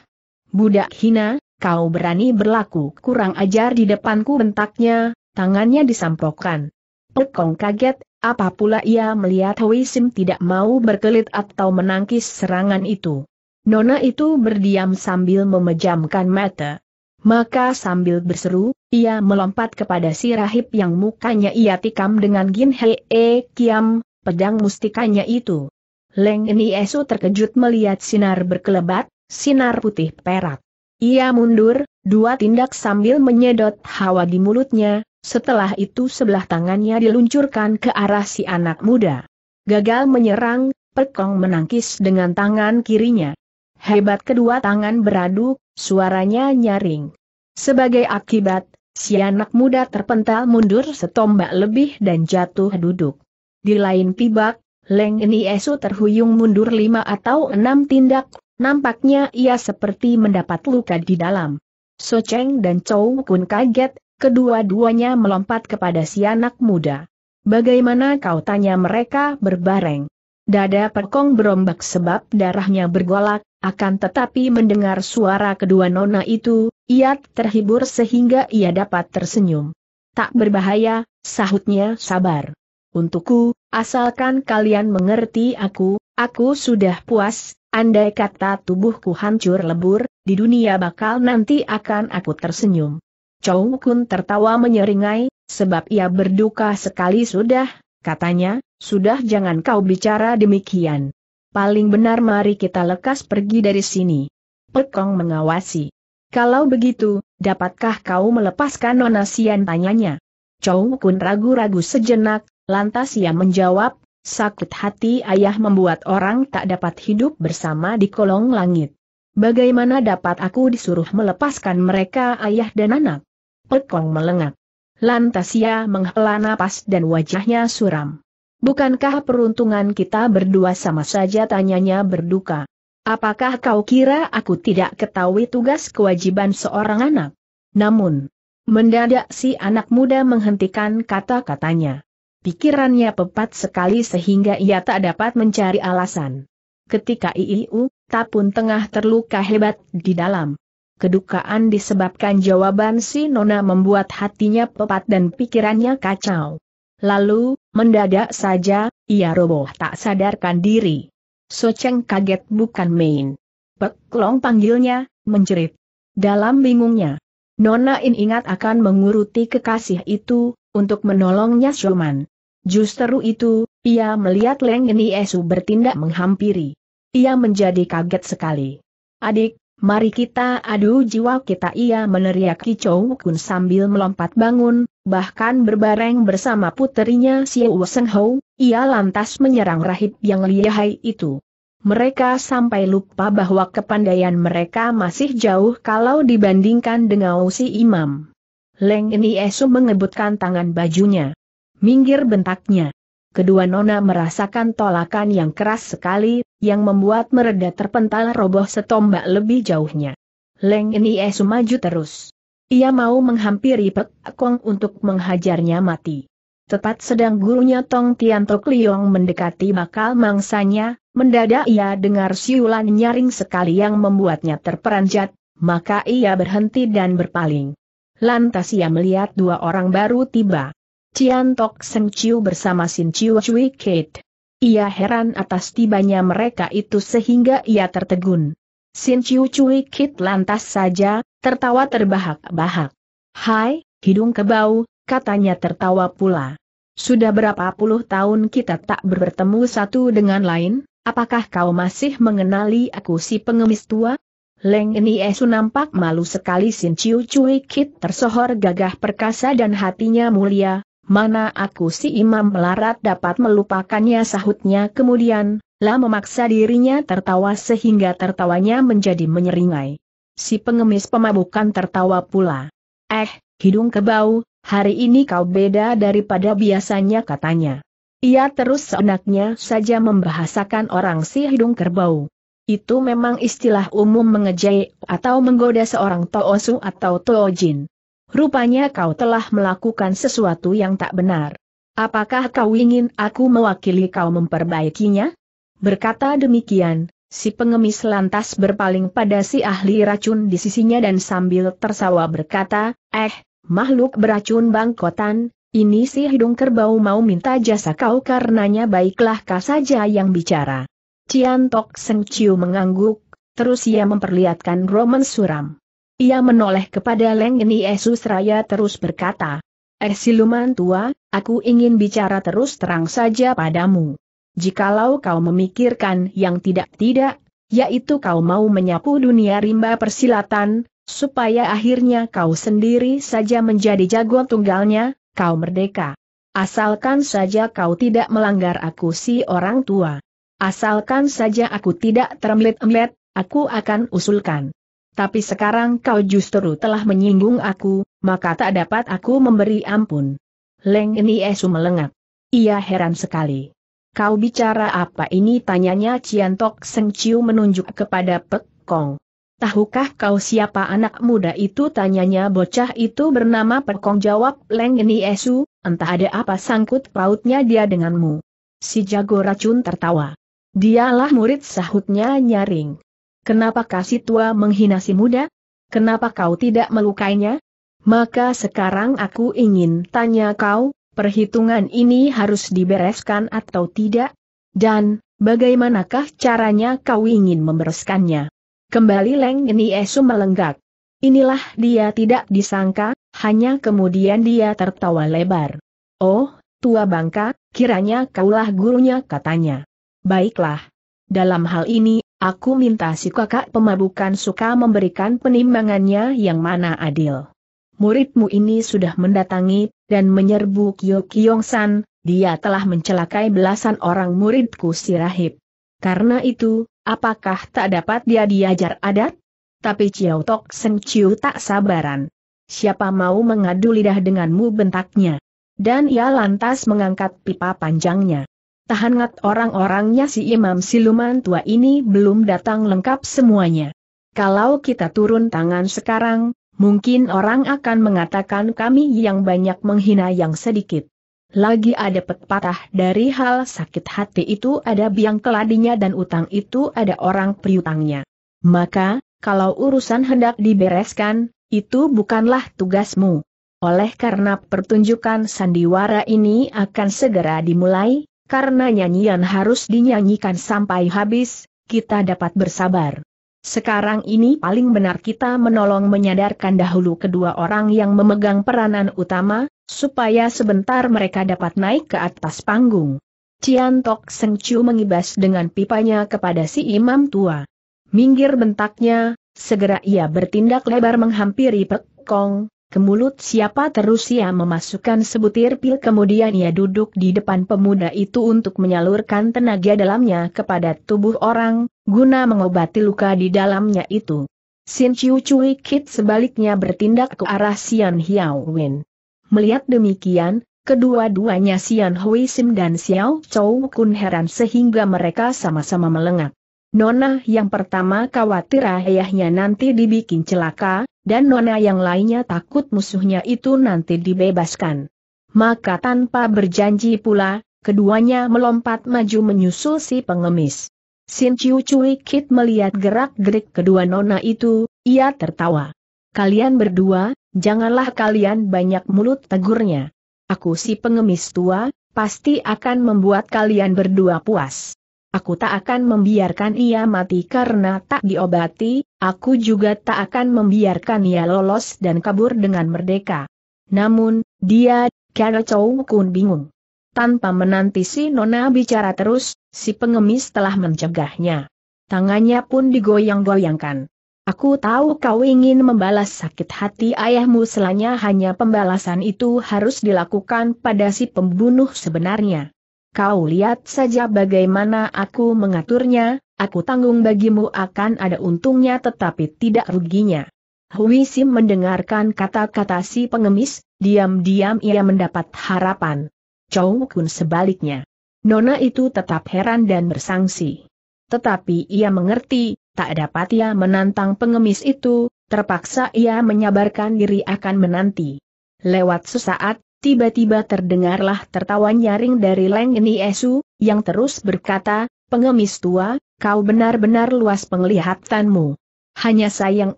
Budak hina, kau berani berlaku kurang ajar di depanku bentaknya, tangannya disampokkan. Pekong kaget, apa pula ia melihat Hui Sim tidak mau berkelit atau menangkis serangan itu. Nona itu berdiam sambil memejamkan mata. Maka sambil berseru, ia melompat kepada si rahib yang mukanya ia tikam dengan Gin Hee -e Kiam, pedang mustikanya itu. Leng Ni Esu terkejut melihat sinar berkelebat, sinar putih perak. Ia mundur, dua tindak sambil menyedot hawa di mulutnya, setelah itu sebelah tangannya diluncurkan ke arah si anak muda. Gagal menyerang, Pekong menangkis dengan tangan kirinya. Hebat kedua tangan beradu, suaranya nyaring. Sebagai akibat, si anak muda terpental mundur setombak lebih dan jatuh duduk. Di lain pibak, Leng Esu terhuyung mundur lima atau enam tindak, nampaknya ia seperti mendapat luka di dalam. So Cheng dan Chou Kun kaget, kedua-duanya melompat kepada si anak muda. Bagaimana kau tanya mereka berbareng? Dada Perkong berombak sebab darahnya bergolak, akan tetapi mendengar suara kedua nona itu, ia terhibur sehingga ia dapat tersenyum. Tak berbahaya, sahutnya sabar. Untukku, asalkan kalian mengerti aku, aku sudah puas, andai kata tubuhku hancur lebur, di dunia bakal nanti akan aku tersenyum. Chow Kun tertawa menyeringai, sebab ia berduka sekali sudah, katanya, sudah jangan kau bicara demikian. Paling benar mari kita lekas pergi dari sini. Pekong mengawasi. Kalau begitu, dapatkah kau melepaskan Nona Sian tanyanya? Chow Kun ragu-ragu sejenak, lantas ia menjawab, sakit hati ayah membuat orang tak dapat hidup bersama di kolong langit. Bagaimana dapat aku disuruh melepaskan mereka ayah dan anak? Pekong melengak. Lantas ia menghela napas dan wajahnya suram. Bukankah peruntungan kita berdua sama saja tanyanya berduka? Apakah kau kira aku tidak ketahui tugas kewajiban seorang anak? Namun, mendadak si anak muda menghentikan kata-katanya. Pikirannya pepat sekali sehingga ia tak dapat mencari alasan. Ketika IIU, Tapun tengah terluka hebat di dalam kedukaan disebabkan jawaban si Nona membuat hatinya pepat dan pikirannya kacau. Lalu, mendadak saja, ia roboh tak sadarkan diri. Soceng kaget bukan main. Peklong panggilnya, menjerit. Dalam bingungnya, Nona In ingat akan menguruti kekasih itu, untuk menolongnya Shoman. Justru itu, ia melihat Leng Ini Esu bertindak menghampiri. Ia menjadi kaget sekali. Adik, Mari kita adu jiwa kita ia meneriak Kicau Kun sambil melompat bangun, bahkan berbareng bersama puterinya Xiao Seng Hou, ia lantas menyerang rahib yang lihai itu. Mereka sampai lupa bahwa kepandaian mereka masih jauh kalau dibandingkan dengan si imam. Leng Ini Esu mengebutkan tangan bajunya. Minggir bentaknya kedua nona merasakan tolakan yang keras sekali, yang membuat mereda terpental roboh setombak lebih jauhnya. Leng ini esu maju terus. Ia mau menghampiri Pek Kong untuk menghajarnya mati. Tepat sedang gurunya Tong Tiantok Liong mendekati bakal mangsanya, mendadak ia dengar siulan nyaring sekali yang membuatnya terperanjat, maka ia berhenti dan berpaling. Lantas ia melihat dua orang baru tiba. Cian Tok Seng Chiu bersama Sin Chiu Chui Kate. Ia heran atas tibanya mereka itu sehingga ia tertegun. Sin Chiu Chui Kate lantas saja, tertawa terbahak-bahak. Hai, hidung kebau, katanya tertawa pula. Sudah berapa puluh tahun kita tak bertemu satu dengan lain, apakah kau masih mengenali aku si pengemis tua? Leng ini Esu nampak malu sekali Sin Chiu Cui Kit tersohor gagah perkasa dan hatinya mulia, mana aku si imam melarat dapat melupakannya sahutnya kemudian, lah memaksa dirinya tertawa sehingga tertawanya menjadi menyeringai. Si pengemis pemabukan tertawa pula. Eh, hidung kebau, hari ini kau beda daripada biasanya katanya. Ia terus seenaknya saja membahasakan orang si hidung kerbau. Itu memang istilah umum mengejek atau menggoda seorang toosu atau toojin. Rupanya kau telah melakukan sesuatu yang tak benar. Apakah kau ingin aku mewakili kau memperbaikinya? Berkata demikian, si pengemis lantas berpaling pada si ahli racun di sisinya dan sambil tersawa berkata, Eh, makhluk beracun bangkotan, ini si hidung kerbau mau minta jasa kau karenanya baiklah kau saja yang bicara. Ciantok Tok mengangguk, terus ia memperlihatkan Roman suram. Ia menoleh kepada Leng Lenggeni Esus Raya terus berkata, Eh siluman tua, aku ingin bicara terus terang saja padamu. Jikalau kau memikirkan yang tidak-tidak, yaitu kau mau menyapu dunia rimba persilatan, supaya akhirnya kau sendiri saja menjadi jago tunggalnya, kau merdeka. Asalkan saja kau tidak melanggar aku si orang tua. Asalkan saja aku tidak termelit-melit, aku akan usulkan. Tapi sekarang kau justru telah menyinggung aku, maka tak dapat aku memberi ampun. Leng ini esu melengak. Ia heran sekali. Kau bicara apa ini tanyanya Cian Tok Seng Chiu menunjuk kepada Pek Kong. Tahukah kau siapa anak muda itu tanyanya bocah itu bernama Pekong jawab Leng ini esu, entah ada apa sangkut pautnya dia denganmu. Si jago racun tertawa. Dialah murid sahutnya nyaring. Kenapa kasih tua menghina si muda? Kenapa kau tidak melukainya? Maka sekarang aku ingin tanya kau, perhitungan ini harus dibereskan atau tidak? Dan, bagaimanakah caranya kau ingin membereskannya? Kembali Leng Esu melenggak. Inilah dia tidak disangka, hanya kemudian dia tertawa lebar. Oh, tua bangka, kiranya kaulah gurunya katanya. Baiklah. Dalam hal ini Aku minta si kakak pemabukan suka memberikan penimbangannya yang mana adil. Muridmu ini sudah mendatangi, dan menyerbu Kyo Kyong San, dia telah mencelakai belasan orang muridku si Rahib. Karena itu, apakah tak dapat dia diajar adat? Tapi Ciao Tok Seng Chiu tak sabaran. Siapa mau mengadu lidah denganmu bentaknya? Dan ia lantas mengangkat pipa panjangnya tahanat orang-orangnya si imam siluman tua ini belum datang lengkap semuanya. Kalau kita turun tangan sekarang, mungkin orang akan mengatakan kami yang banyak menghina yang sedikit. Lagi ada pepatah dari hal sakit hati itu ada biang keladinya dan utang itu ada orang priutangnya. Maka, kalau urusan hendak dibereskan, itu bukanlah tugasmu. Oleh karena pertunjukan sandiwara ini akan segera dimulai, karena nyanyian harus dinyanyikan sampai habis, kita dapat bersabar. Sekarang ini paling benar kita menolong menyadarkan dahulu kedua orang yang memegang peranan utama, supaya sebentar mereka dapat naik ke atas panggung. Cian Tok Seng Chu mengibas dengan pipanya kepada si imam tua. Minggir bentaknya, segera ia bertindak lebar menghampiri Pek Kong, ke mulut siapa terus ia memasukkan sebutir pil kemudian ia duduk di depan pemuda itu untuk menyalurkan tenaga dalamnya kepada tubuh orang, guna mengobati luka di dalamnya itu. Sin Chiu Chui Kit sebaliknya bertindak ke arah Sian Hiao Wen. Melihat demikian, kedua-duanya Sian Hui Sim dan Xiao Chou Kun heran sehingga mereka sama-sama melengak. Nona yang pertama khawatir ayahnya nanti dibikin celaka, dan nona yang lainnya takut musuhnya itu nanti dibebaskan. Maka tanpa berjanji pula, keduanya melompat maju menyusul si pengemis. Sin Chiu Cui Kit melihat gerak-gerik kedua nona itu, ia tertawa. Kalian berdua, janganlah kalian banyak mulut tegurnya. Aku si pengemis tua, pasti akan membuat kalian berdua puas. Aku tak akan membiarkan ia mati karena tak diobati, aku juga tak akan membiarkan ia lolos dan kabur dengan merdeka. Namun, dia, Kera Chow Kun bingung. Tanpa menanti si Nona bicara terus, si pengemis telah mencegahnya. Tangannya pun digoyang-goyangkan. Aku tahu kau ingin membalas sakit hati ayahmu selanya hanya pembalasan itu harus dilakukan pada si pembunuh sebenarnya. Kau lihat saja bagaimana aku mengaturnya, aku tanggung bagimu akan ada untungnya tetapi tidak ruginya. Hui Sim mendengarkan kata-kata si pengemis, diam-diam ia mendapat harapan. Chow Kun sebaliknya. Nona itu tetap heran dan bersangsi. Tetapi ia mengerti, tak dapat ia menantang pengemis itu, terpaksa ia menyabarkan diri akan menanti. Lewat sesaat, tiba-tiba terdengarlah tertawa nyaring dari Leng Esu, yang terus berkata, pengemis tua, kau benar-benar luas penglihatanmu. Hanya sayang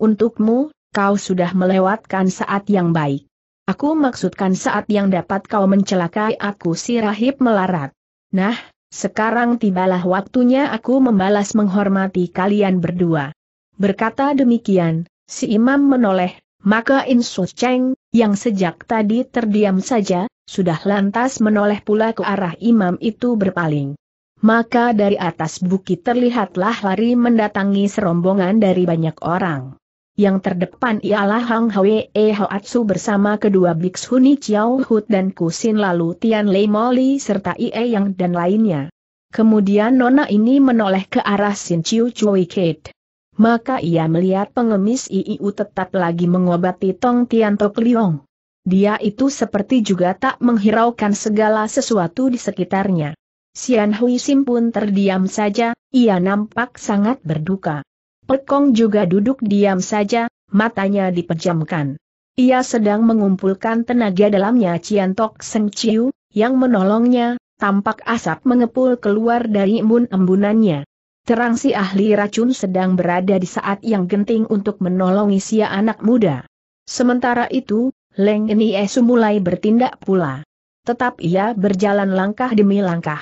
untukmu, kau sudah melewatkan saat yang baik. Aku maksudkan saat yang dapat kau mencelakai aku si Rahib melarat. Nah, sekarang tibalah waktunya aku membalas menghormati kalian berdua. Berkata demikian, si imam menoleh, maka Insu Cheng, yang sejak tadi terdiam saja, sudah lantas menoleh pula ke arah imam itu berpaling. Maka dari atas bukit terlihatlah lari mendatangi serombongan dari banyak orang. Yang terdepan ialah Hang E Hoatsu bersama kedua biksu Ni Chiao Hut dan Kusin lalu Tian Lei Moli serta Ie Yang dan lainnya. Kemudian nona ini menoleh ke arah Sin Chiu Chui Kate maka ia melihat pengemis Iiu tetap lagi mengobati Tong Tian Tok Liong. Dia itu seperti juga tak menghiraukan segala sesuatu di sekitarnya. Sian Hui Sim pun terdiam saja, ia nampak sangat berduka. Pekong juga duduk diam saja, matanya dipejamkan. Ia sedang mengumpulkan tenaga dalamnya Cian Tok Seng Chiu, yang menolongnya, tampak asap mengepul keluar dari embun-embunannya. Terang si ahli racun sedang berada di saat yang genting untuk menolong si anak muda. Sementara itu, Leng Esu mulai bertindak pula. Tetap ia berjalan langkah demi langkah.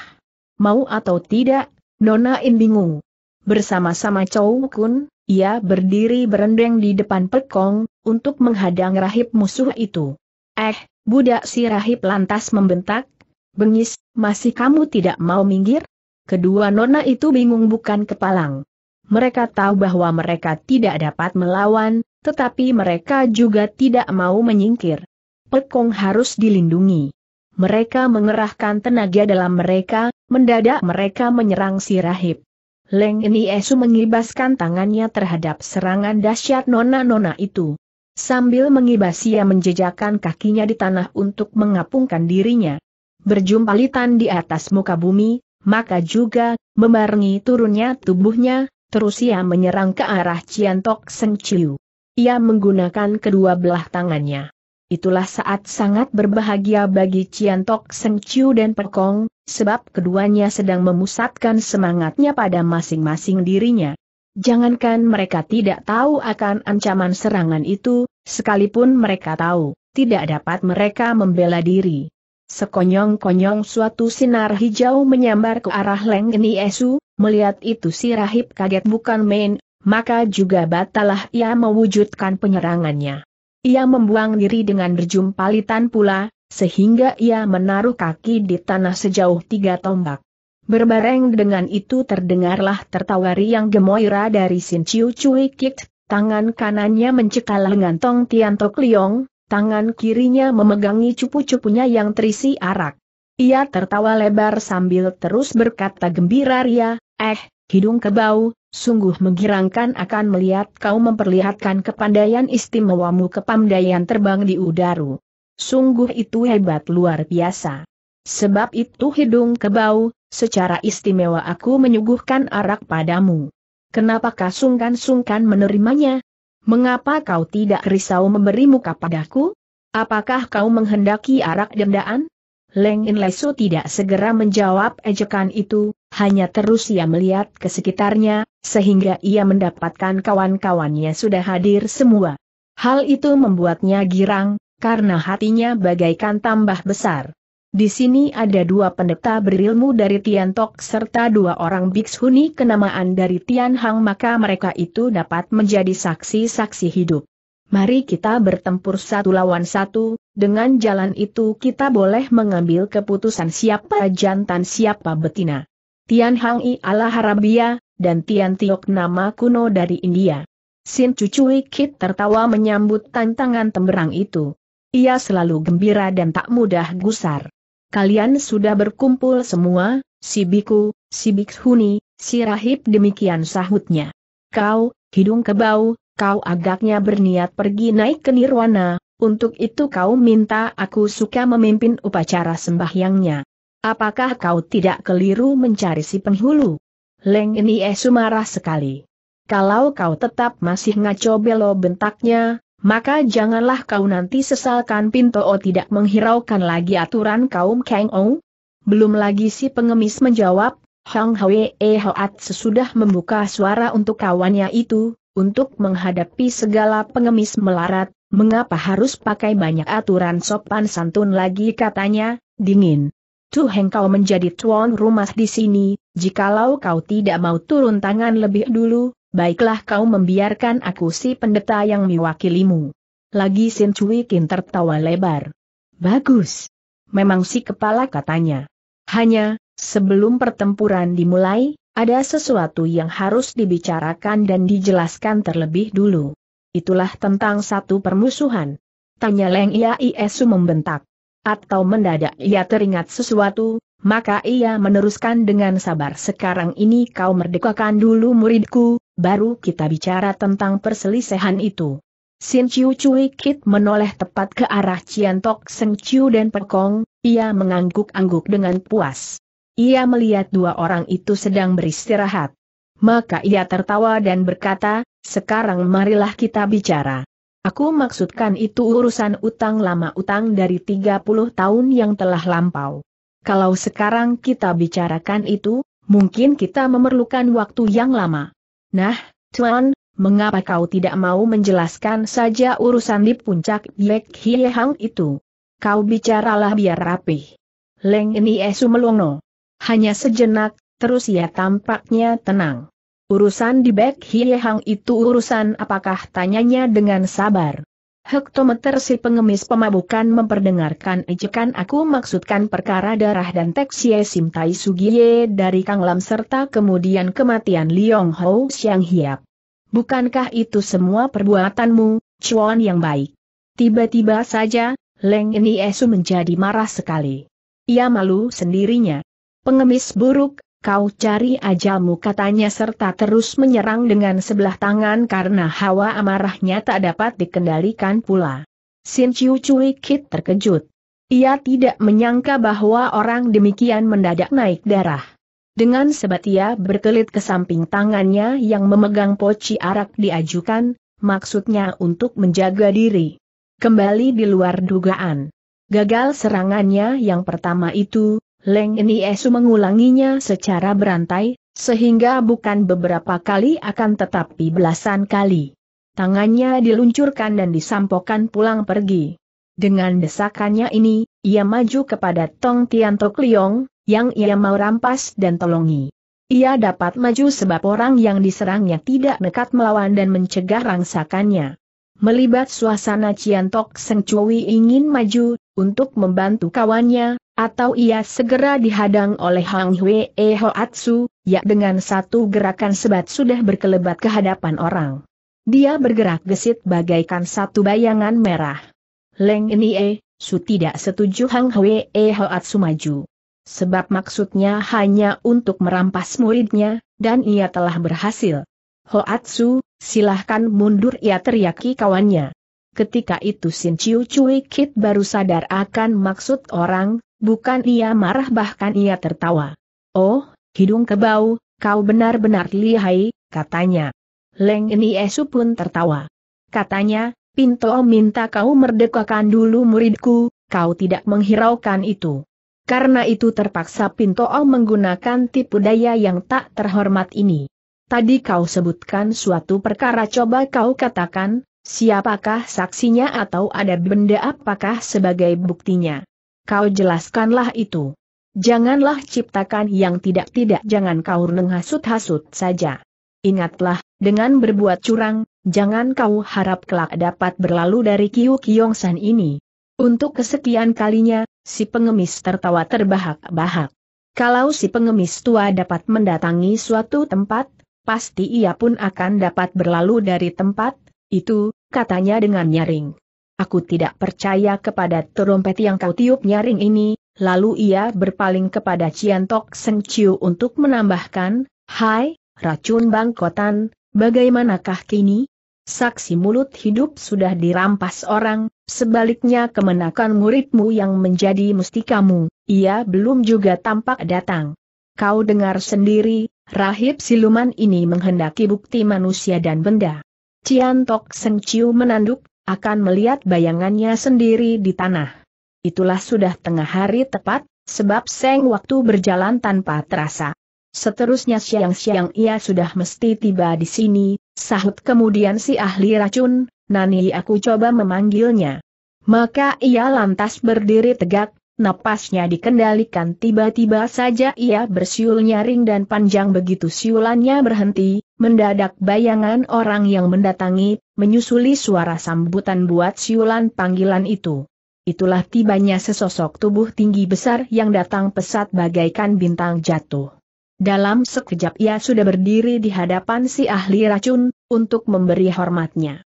Mau atau tidak, Nona In bingung. Bersama-sama Chow Kun, ia berdiri berendeng di depan pekong, untuk menghadang rahib musuh itu. Eh, budak si rahib lantas membentak, bengis, masih kamu tidak mau minggir? Kedua nona itu bingung bukan kepalang. Mereka tahu bahwa mereka tidak dapat melawan, tetapi mereka juga tidak mau menyingkir. Pekong harus dilindungi. Mereka mengerahkan tenaga dalam mereka, mendadak mereka menyerang si rahib. Leng Esu mengibaskan tangannya terhadap serangan dahsyat nona-nona itu. Sambil mengibas ia menjejakkan kakinya di tanah untuk mengapungkan dirinya. Berjumpa litan di atas muka bumi, maka juga, memarangi turunnya tubuhnya, terus ia menyerang ke arah Ciantok Seng Chiu. Ia menggunakan kedua belah tangannya. Itulah saat sangat berbahagia bagi Ciantok Seng Chiu dan Perkong, sebab keduanya sedang memusatkan semangatnya pada masing-masing dirinya. Jangankan mereka tidak tahu akan ancaman serangan itu, sekalipun mereka tahu, tidak dapat mereka membela diri. Sekonyong-konyong suatu sinar hijau menyambar ke arah Lenggeni Esu, melihat itu si Rahib kaget bukan main, maka juga batalah ia mewujudkan penyerangannya. Ia membuang diri dengan berjumpalitan pula, sehingga ia menaruh kaki di tanah sejauh tiga tombak. Berbareng dengan itu terdengarlah tertawa riang gemoira dari Sin Chiu Cui Kit, tangan kanannya mencekal lengan Tong Tian Tok Liong, Tangan kirinya memegangi cupu-cupunya yang terisi arak. Ia tertawa lebar sambil terus berkata gembira ria, eh, hidung kebau, sungguh menggirangkan akan melihat kau memperlihatkan kepandaian istimewamu kepandaian terbang di udaru. Sungguh itu hebat luar biasa. Sebab itu hidung kebau, secara istimewa aku menyuguhkan arak padamu. Kenapakah sungkan-sungkan menerimanya? Mengapa kau tidak risau memberi muka padaku? Apakah kau menghendaki arak dendaan? Leng In Lesu tidak segera menjawab ejekan itu, hanya terus ia melihat ke sekitarnya, sehingga ia mendapatkan kawan-kawannya sudah hadir semua. Hal itu membuatnya girang, karena hatinya bagaikan tambah besar. Di sini ada dua pendeta berilmu dari Tian Tok serta dua orang biksuni kenamaan dari Tian Hang maka mereka itu dapat menjadi saksi-saksi hidup. Mari kita bertempur satu lawan satu, dengan jalan itu kita boleh mengambil keputusan siapa jantan siapa betina. Tian Hang I ala Harabia, dan Tian Tiok nama kuno dari India. Sin Cucui Kit tertawa menyambut tantangan temberang itu. Ia selalu gembira dan tak mudah gusar. Kalian sudah berkumpul semua, si biku, si bikhuni, si rahib demikian sahutnya. Kau, hidung kebau, kau agaknya berniat pergi naik ke nirwana, untuk itu kau minta aku suka memimpin upacara sembahyangnya. Apakah kau tidak keliru mencari si penghulu? Leng ini esu marah sekali. Kalau kau tetap masih ngaco belo bentaknya, maka janganlah kau nanti sesalkan Pinto o tidak menghiraukan lagi aturan kaum Kang o. Belum lagi si pengemis menjawab, Hang Hwee Hoat sesudah membuka suara untuk kawannya itu, untuk menghadapi segala pengemis melarat, mengapa harus pakai banyak aturan sopan santun lagi katanya, dingin. Tuh Heng kau menjadi tuan rumah di sini, jikalau kau tidak mau turun tangan lebih dulu, baiklah kau membiarkan aku si pendeta yang mewakilimu. Lagi Sin Cui Kin tertawa lebar. Bagus. Memang si kepala katanya. Hanya, sebelum pertempuran dimulai, ada sesuatu yang harus dibicarakan dan dijelaskan terlebih dulu. Itulah tentang satu permusuhan. Tanya Leng Ia Isu membentak. Atau mendadak ia teringat sesuatu, maka ia meneruskan dengan sabar sekarang ini kau merdekakan dulu muridku, baru kita bicara tentang perselisihan itu. Sin Chiu Cui Kit menoleh tepat ke arah Cian Tok Seng Chiu dan Pekong, ia mengangguk-angguk dengan puas. Ia melihat dua orang itu sedang beristirahat. Maka ia tertawa dan berkata, sekarang marilah kita bicara. Aku maksudkan itu urusan utang lama utang dari 30 tahun yang telah lampau. Kalau sekarang kita bicarakan itu, mungkin kita memerlukan waktu yang lama. Nah, Tuan, mengapa kau tidak mau menjelaskan saja urusan di puncak Yek Hang itu? Kau bicaralah biar rapih. Leng ini esu melongo. Hanya sejenak, terus ia tampaknya tenang. Urusan di Bek Hiehang itu urusan apakah tanyanya dengan sabar. Hektometer si pengemis pemabukan memperdengarkan ejekan aku maksudkan perkara darah dan teksie Simtai Sugiye dari Kang Lam serta kemudian kematian Liong Ho Xiang Hiap. Bukankah itu semua perbuatanmu, Chuan yang baik? Tiba-tiba saja, Leng ini Esu menjadi marah sekali. Ia malu sendirinya. Pengemis buruk, kau cari ajalmu katanya serta terus menyerang dengan sebelah tangan karena hawa amarahnya tak dapat dikendalikan pula. Sin Chiu Cui Kit terkejut. Ia tidak menyangka bahwa orang demikian mendadak naik darah. Dengan sebat ia berkelit ke samping tangannya yang memegang poci arak diajukan, maksudnya untuk menjaga diri. Kembali di luar dugaan. Gagal serangannya yang pertama itu, Leng Niesu mengulanginya secara berantai, sehingga bukan beberapa kali akan tetapi belasan kali. Tangannya diluncurkan dan disampokan pulang pergi. Dengan desakannya ini, ia maju kepada Tong Tian Tok Liong, yang ia mau rampas dan tolongi. Ia dapat maju sebab orang yang diserangnya tidak nekat melawan dan mencegah rangsakannya. Melibat suasana Cian Ciantok Seng Cui ingin maju, untuk membantu kawannya, atau ia segera dihadang oleh Hang Hwee Hoatsu, ya dengan satu gerakan sebat sudah berkelebat ke hadapan orang. Dia bergerak gesit bagaikan satu bayangan merah. Leng ini eh, Su tidak setuju Hang Hwee Hoatsu maju. Sebab maksudnya hanya untuk merampas muridnya, dan ia telah berhasil. Hoatsu, silahkan mundur ia teriaki kawannya. Ketika itu Sin Chiu Cui Kit baru sadar akan maksud orang, bukan ia marah bahkan ia tertawa. Oh, hidung kebau, kau benar-benar lihai, katanya. Leng ini Esu pun tertawa. Katanya, Pinto minta kau merdekakan dulu muridku, kau tidak menghiraukan itu. Karena itu terpaksa Pinto menggunakan tipu daya yang tak terhormat ini. Tadi kau sebutkan suatu perkara coba kau katakan, Siapakah saksinya atau ada benda apakah sebagai buktinya? Kau jelaskanlah itu. Janganlah ciptakan yang tidak-tidak jangan kau nenghasut-hasut saja. Ingatlah, dengan berbuat curang, jangan kau harap kelak dapat berlalu dari Kiu Kiong San ini. Untuk kesekian kalinya, si pengemis tertawa terbahak-bahak. Kalau si pengemis tua dapat mendatangi suatu tempat, pasti ia pun akan dapat berlalu dari tempat itu, katanya dengan nyaring. Aku tidak percaya kepada terompet yang kau tiup nyaring ini, lalu ia berpaling kepada Cian Tok Seng Chiu untuk menambahkan, Hai, racun bangkotan, bagaimanakah kini? Saksi mulut hidup sudah dirampas orang, sebaliknya kemenakan muridmu yang menjadi mustikamu, ia belum juga tampak datang. Kau dengar sendiri, rahib siluman ini menghendaki bukti manusia dan benda. Cian Tok Seng Chiu menanduk, akan melihat bayangannya sendiri di tanah. Itulah sudah tengah hari tepat, sebab seng waktu berjalan tanpa terasa. Seterusnya siang-siang ia sudah mesti tiba di sini, sahut kemudian si ahli racun, Nani aku coba memanggilnya. Maka ia lantas berdiri tegak, napasnya dikendalikan tiba-tiba saja ia bersiul nyaring dan panjang begitu siulannya berhenti, Mendadak bayangan orang yang mendatangi, menyusuli suara sambutan buat siulan panggilan itu. Itulah tibanya sesosok tubuh tinggi besar yang datang pesat bagaikan bintang jatuh. Dalam sekejap ia sudah berdiri di hadapan si ahli racun, untuk memberi hormatnya.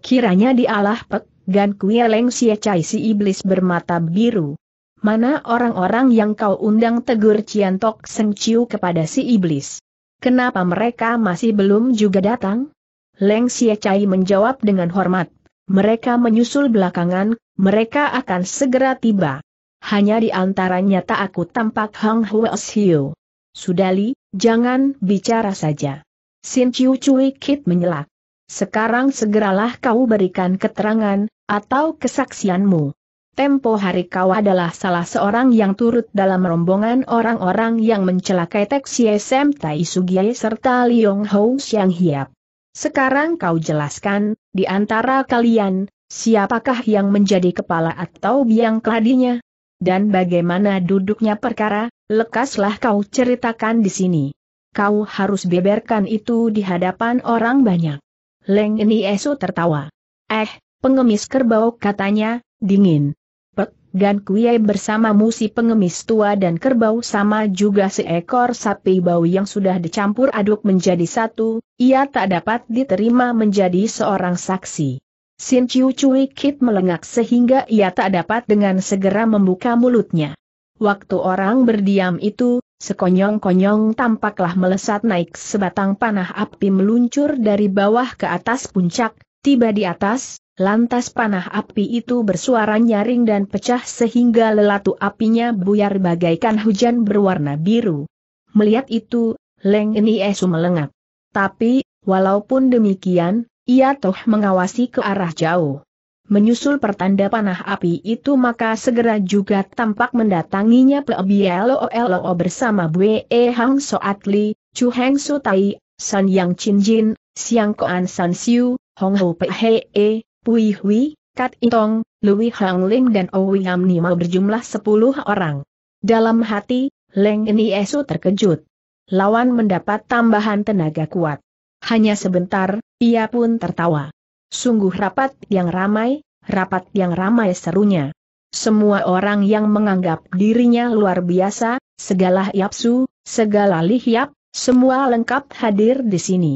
Kiranya dialah Pek, Gan Kuie Leng Sia Cai si iblis bermata biru. Mana orang-orang yang kau undang tegur Ciantok Seng Ciu kepada si iblis? Kenapa mereka masih belum juga datang? Leng Xie menjawab dengan hormat. Mereka menyusul belakangan, mereka akan segera tiba. Hanya di antaranya tak aku tampak Hang Huas Hiu. Sudali, jangan bicara saja. Xin Chiu Cui Kit menyelak. Sekarang segeralah kau berikan keterangan, atau kesaksianmu. Tempo hari kau adalah salah seorang yang turut dalam rombongan orang-orang yang mencelakai Tek Sem Tai Sugie serta Liong Hou Xiang Hiap. Sekarang kau jelaskan, di antara kalian, siapakah yang menjadi kepala atau biang keladinya? Dan bagaimana duduknya perkara, lekaslah kau ceritakan di sini. Kau harus beberkan itu di hadapan orang banyak. Leng ini Esu tertawa. Eh, pengemis kerbau katanya, dingin. Gan Kuei bersama musi pengemis tua dan kerbau sama juga seekor sapi bau yang sudah dicampur aduk menjadi satu, ia tak dapat diterima menjadi seorang saksi. Sin Chiu Cui Kit melengak sehingga ia tak dapat dengan segera membuka mulutnya. Waktu orang berdiam itu, sekonyong-konyong tampaklah melesat naik sebatang panah api meluncur dari bawah ke atas puncak, tiba di atas, Lantas panah api itu bersuara nyaring dan pecah sehingga lelatu apinya buyar bagaikan hujan berwarna biru. Melihat itu, Leng ini esu melengap. Tapi, walaupun demikian, ia toh mengawasi ke arah jauh. Menyusul pertanda panah api itu maka segera juga tampak mendatanginya PBLOLO bersama Bwe e Hang Soatli, Li, Chu Heng Su Tai, San Yang Chin Jin, Siang Koan San Siu, Hong Ho Pe E, Pui Hui, Kat Itong, Lui Hang Ling dan Owi Ouyam Nima berjumlah sepuluh orang. Dalam hati, Leng Esu terkejut. Lawan mendapat tambahan tenaga kuat. Hanya sebentar, ia pun tertawa. Sungguh rapat yang ramai, rapat yang ramai serunya. Semua orang yang menganggap dirinya luar biasa, segala yapsu, segala lihyap, semua lengkap hadir di sini.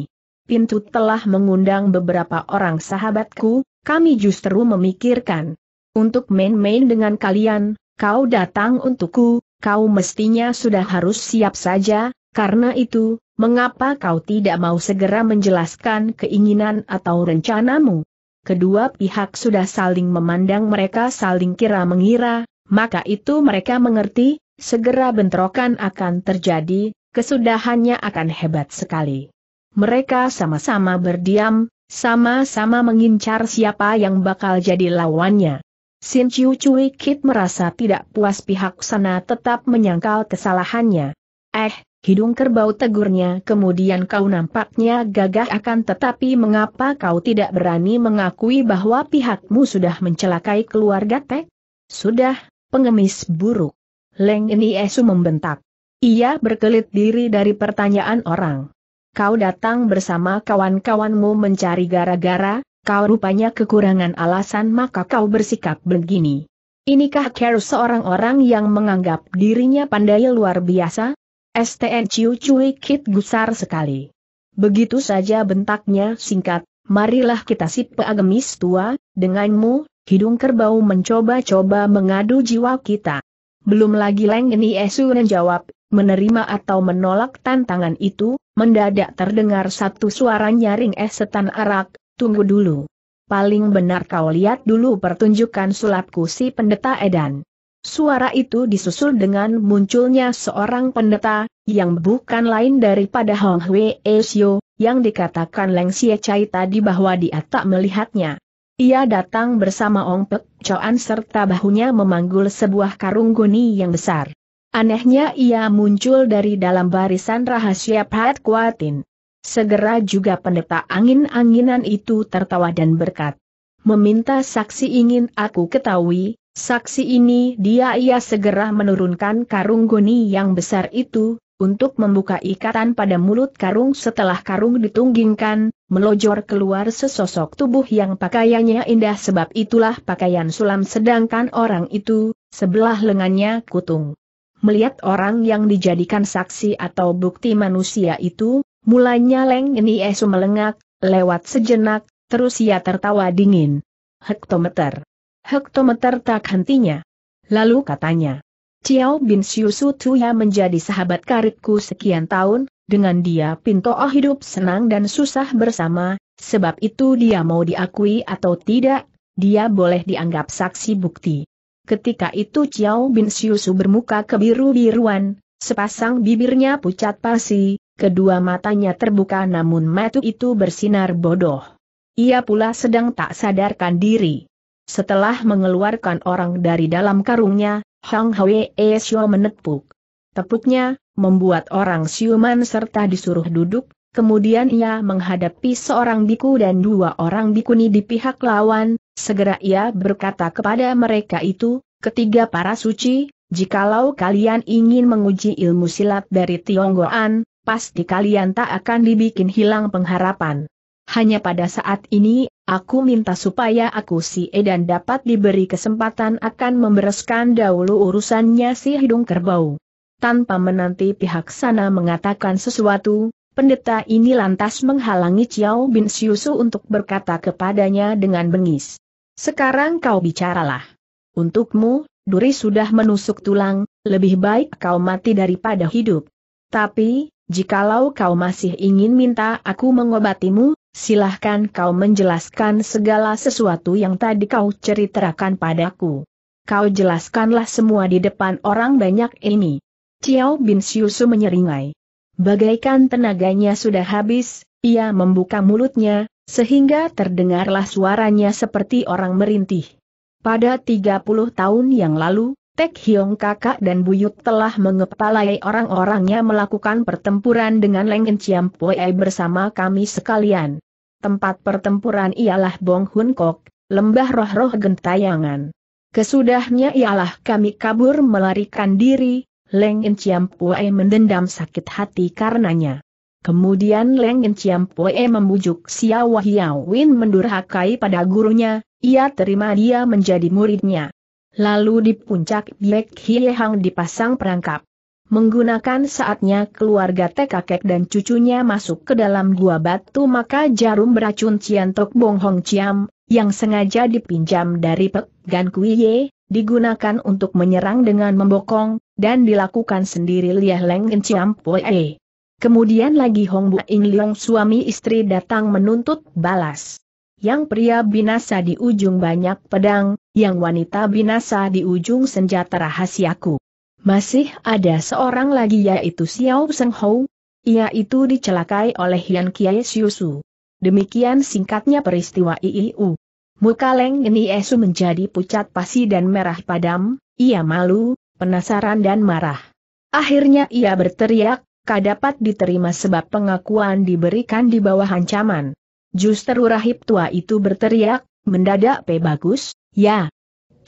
Pintu telah mengundang beberapa orang sahabatku, kami justru memikirkan. Untuk main-main dengan kalian, kau datang untukku, kau mestinya sudah harus siap saja, karena itu, mengapa kau tidak mau segera menjelaskan keinginan atau rencanamu? Kedua pihak sudah saling memandang mereka saling kira-mengira, maka itu mereka mengerti, segera bentrokan akan terjadi, kesudahannya akan hebat sekali. Mereka sama-sama berdiam, sama-sama mengincar siapa yang bakal jadi lawannya. Sin Chiu Cui Kit merasa tidak puas pihak sana tetap menyangkal kesalahannya. Eh, hidung kerbau tegurnya kemudian kau nampaknya gagah akan tetapi mengapa kau tidak berani mengakui bahwa pihakmu sudah mencelakai keluarga Tek? Sudah, pengemis buruk. Leng ini Esu membentak. Ia berkelit diri dari pertanyaan orang kau datang bersama kawan-kawanmu mencari gara-gara, kau rupanya kekurangan alasan maka kau bersikap begini. Inikah care seorang orang yang menganggap dirinya pandai luar biasa? STN Ciu Cui Kit gusar sekali. Begitu saja bentaknya singkat, marilah kita si peagemis tua, denganmu, hidung kerbau mencoba-coba mengadu jiwa kita. Belum lagi Leng Ni Esu menjawab, menerima atau menolak tantangan itu, mendadak terdengar satu suara nyaring eh setan arak, tunggu dulu. Paling benar kau lihat dulu pertunjukan sulapku si pendeta Edan. Suara itu disusul dengan munculnya seorang pendeta, yang bukan lain daripada Hong Hui Esyo, yang dikatakan Leng Xie Chai tadi bahwa dia tak melihatnya. Ia datang bersama Ong Pek Choan serta bahunya memanggul sebuah karung goni yang besar. Anehnya ia muncul dari dalam barisan rahasia Pat Kuatin. Segera juga pendeta angin-anginan itu tertawa dan berkat. Meminta saksi ingin aku ketahui, saksi ini dia ia segera menurunkan karung goni yang besar itu, untuk membuka ikatan pada mulut karung setelah karung ditunggingkan, melojor keluar sesosok tubuh yang pakaiannya indah sebab itulah pakaian sulam sedangkan orang itu, sebelah lengannya kutung melihat orang yang dijadikan saksi atau bukti manusia itu, mulanya Leng ini Esu melengak, lewat sejenak, terus ia tertawa dingin. Hektometer. Hektometer tak hentinya. Lalu katanya, Ciao Bin Siu Su Tuya menjadi sahabat karibku sekian tahun, dengan dia Pinto Oh hidup senang dan susah bersama, sebab itu dia mau diakui atau tidak, dia boleh dianggap saksi bukti. Ketika itu Chiao Bin Siusu bermuka kebiru-biruan, sepasang bibirnya pucat pasi, kedua matanya terbuka namun mata itu bersinar bodoh. Ia pula sedang tak sadarkan diri. Setelah mengeluarkan orang dari dalam karungnya, Hang Hwee Xiao menepuk. Tepuknya, membuat orang siuman serta disuruh duduk, kemudian ia menghadapi seorang biku dan dua orang bikuni di pihak lawan, Segera ia berkata kepada mereka itu, ketiga para suci, jikalau kalian ingin menguji ilmu silat dari Tionggoan, pasti kalian tak akan dibikin hilang pengharapan. Hanya pada saat ini, aku minta supaya aku si Edan dapat diberi kesempatan akan membereskan dahulu urusannya si hidung kerbau. Tanpa menanti pihak sana mengatakan sesuatu, pendeta ini lantas menghalangi Chiao Bin Siusu untuk berkata kepadanya dengan bengis. Sekarang kau bicaralah. Untukmu, duri sudah menusuk tulang, lebih baik kau mati daripada hidup. Tapi, jikalau kau masih ingin minta aku mengobatimu, silahkan kau menjelaskan segala sesuatu yang tadi kau ceritakan padaku. Kau jelaskanlah semua di depan orang banyak ini. Ciao Bin Siusu menyeringai. Bagaikan tenaganya sudah habis, ia membuka mulutnya, sehingga terdengarlah suaranya seperti orang merintih. Pada 30 tahun yang lalu, Tek Hiong kakak dan Buyut telah mengepalai orang-orangnya melakukan pertempuran dengan Leng Chiam Poi bersama kami sekalian. Tempat pertempuran ialah Bong Hun Kok, lembah roh-roh gentayangan. Kesudahnya ialah kami kabur melarikan diri, Leng Chiam mendendam sakit hati karenanya. Kemudian Leng Enciam Pue membujuk Xiao Hiao Win mendurhakai pada gurunya, ia terima dia menjadi muridnya. Lalu di puncak Black Hie Hang dipasang perangkap. Menggunakan saatnya keluarga T kakek dan cucunya masuk ke dalam gua batu maka jarum beracun Cian Tok Bong Hong Chiam, yang sengaja dipinjam dari Pek Gan Kui Ye, digunakan untuk menyerang dengan membokong, dan dilakukan sendiri Liah Leng Enciam Pue. Kemudian lagi Hong Bu In Leong suami istri datang menuntut balas. Yang pria binasa di ujung banyak pedang, yang wanita binasa di ujung senjata rahasiaku. Masih ada seorang lagi yaitu Xiao Seng Hou. Ia itu dicelakai oleh Yan Kiai Siusu. Demikian singkatnya peristiwa IIU. Muka Leng Ni Esu menjadi pucat pasi dan merah padam, ia malu, penasaran dan marah. Akhirnya ia berteriak, dapat diterima sebab pengakuan diberikan di bawah ancaman. Justru rahib tua itu berteriak, mendadak P. Bagus, ya.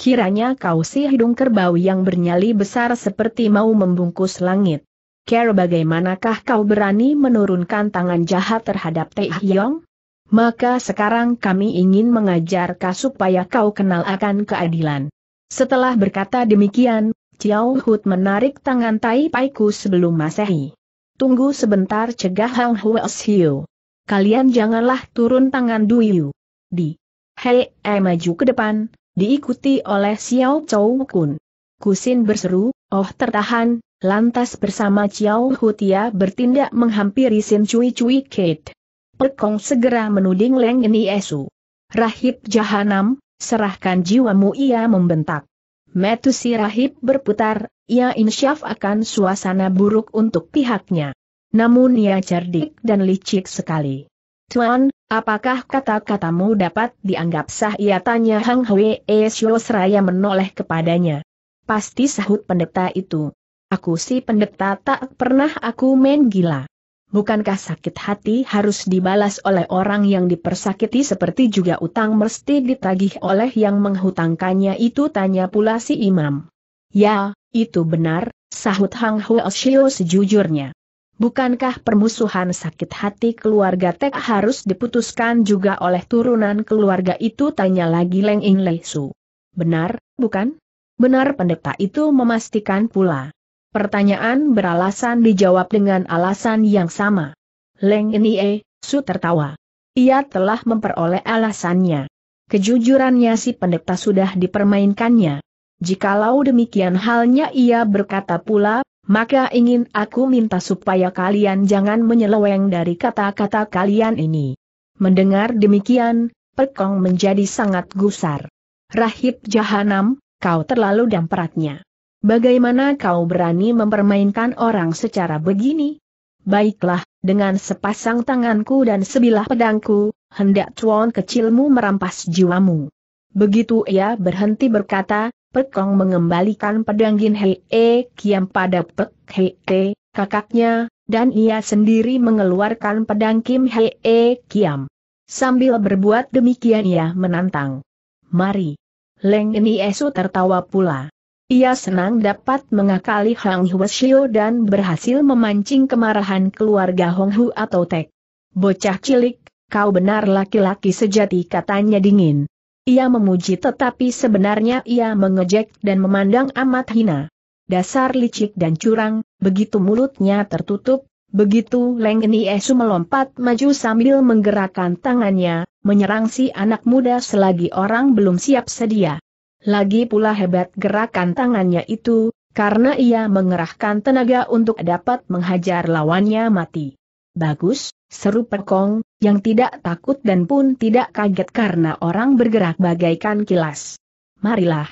Kiranya kau si hidung kerbau yang bernyali besar seperti mau membungkus langit. Care bagaimanakah kau berani menurunkan tangan jahat terhadap Teh Hyong? Maka sekarang kami ingin mengajar kau supaya kau kenal akan keadilan. Setelah berkata demikian, Chiao Hut menarik tangan Tai Paiku sebelum Masehi. Tunggu sebentar cegah Hang Huas Hiu. Kalian janganlah turun tangan Duyu. Di. Hei, eh maju ke depan, diikuti oleh Xiao Chou Kun. Kusin berseru, oh tertahan, lantas bersama Xiao Hutia bertindak menghampiri Sin Cui Cui Kate. Pekong segera menuding Leng Ni Esu. Rahib Jahanam, serahkan jiwamu ia membentak. Metusi rahib berputar, ia insyaf akan suasana buruk untuk pihaknya. Namun ia cerdik dan licik sekali. Tuan, apakah kata-katamu dapat dianggap sah? Ia tanya Hang Hwee eh, Syo seraya menoleh kepadanya. Pasti sahut pendeta itu. Aku si pendeta tak pernah aku main gila. Bukankah sakit hati harus dibalas oleh orang yang dipersakiti seperti juga utang mesti ditagih oleh yang menghutangkannya itu tanya pula si imam. Ya, itu benar, sahut Hang Huo Shio sejujurnya. Bukankah permusuhan sakit hati keluarga Tek harus diputuskan juga oleh turunan keluarga itu tanya lagi Leng Ing Lei Su. Benar, bukan? Benar pendeta itu memastikan pula. Pertanyaan beralasan dijawab dengan alasan yang sama. Leng Lei Su tertawa. Ia telah memperoleh alasannya. Kejujurannya si pendeta sudah dipermainkannya. Jikalau demikian halnya ia berkata pula, maka ingin aku minta supaya kalian jangan menyeleweng dari kata-kata kalian ini. Mendengar demikian, Pekong menjadi sangat gusar. Rahib Jahanam, kau terlalu damperatnya. Bagaimana kau berani mempermainkan orang secara begini? Baiklah, dengan sepasang tanganku dan sebilah pedangku, hendak cuan kecilmu merampas jiwamu. Begitu ia berhenti berkata, Kong mengembalikan pedang Gin E Kiam pada Pek Hei Hee, kakaknya, dan ia sendiri mengeluarkan pedang Kim Hei E Kiam. Sambil berbuat demikian ia menantang. Mari. Leng ini Esu tertawa pula. Ia senang dapat mengakali Hang Huashio dan berhasil memancing kemarahan keluarga Hong Hu atau Tek. Bocah cilik, kau benar laki-laki sejati katanya dingin. Ia memuji tetapi sebenarnya ia mengejek dan memandang amat hina. Dasar licik dan curang, begitu mulutnya tertutup, begitu Lengeni Esu melompat maju sambil menggerakkan tangannya, menyerang si anak muda selagi orang belum siap sedia. Lagi pula hebat gerakan tangannya itu, karena ia mengerahkan tenaga untuk dapat menghajar lawannya mati. Bagus, seru Perkong, yang tidak takut dan pun tidak kaget karena orang bergerak bagaikan kilas. Marilah.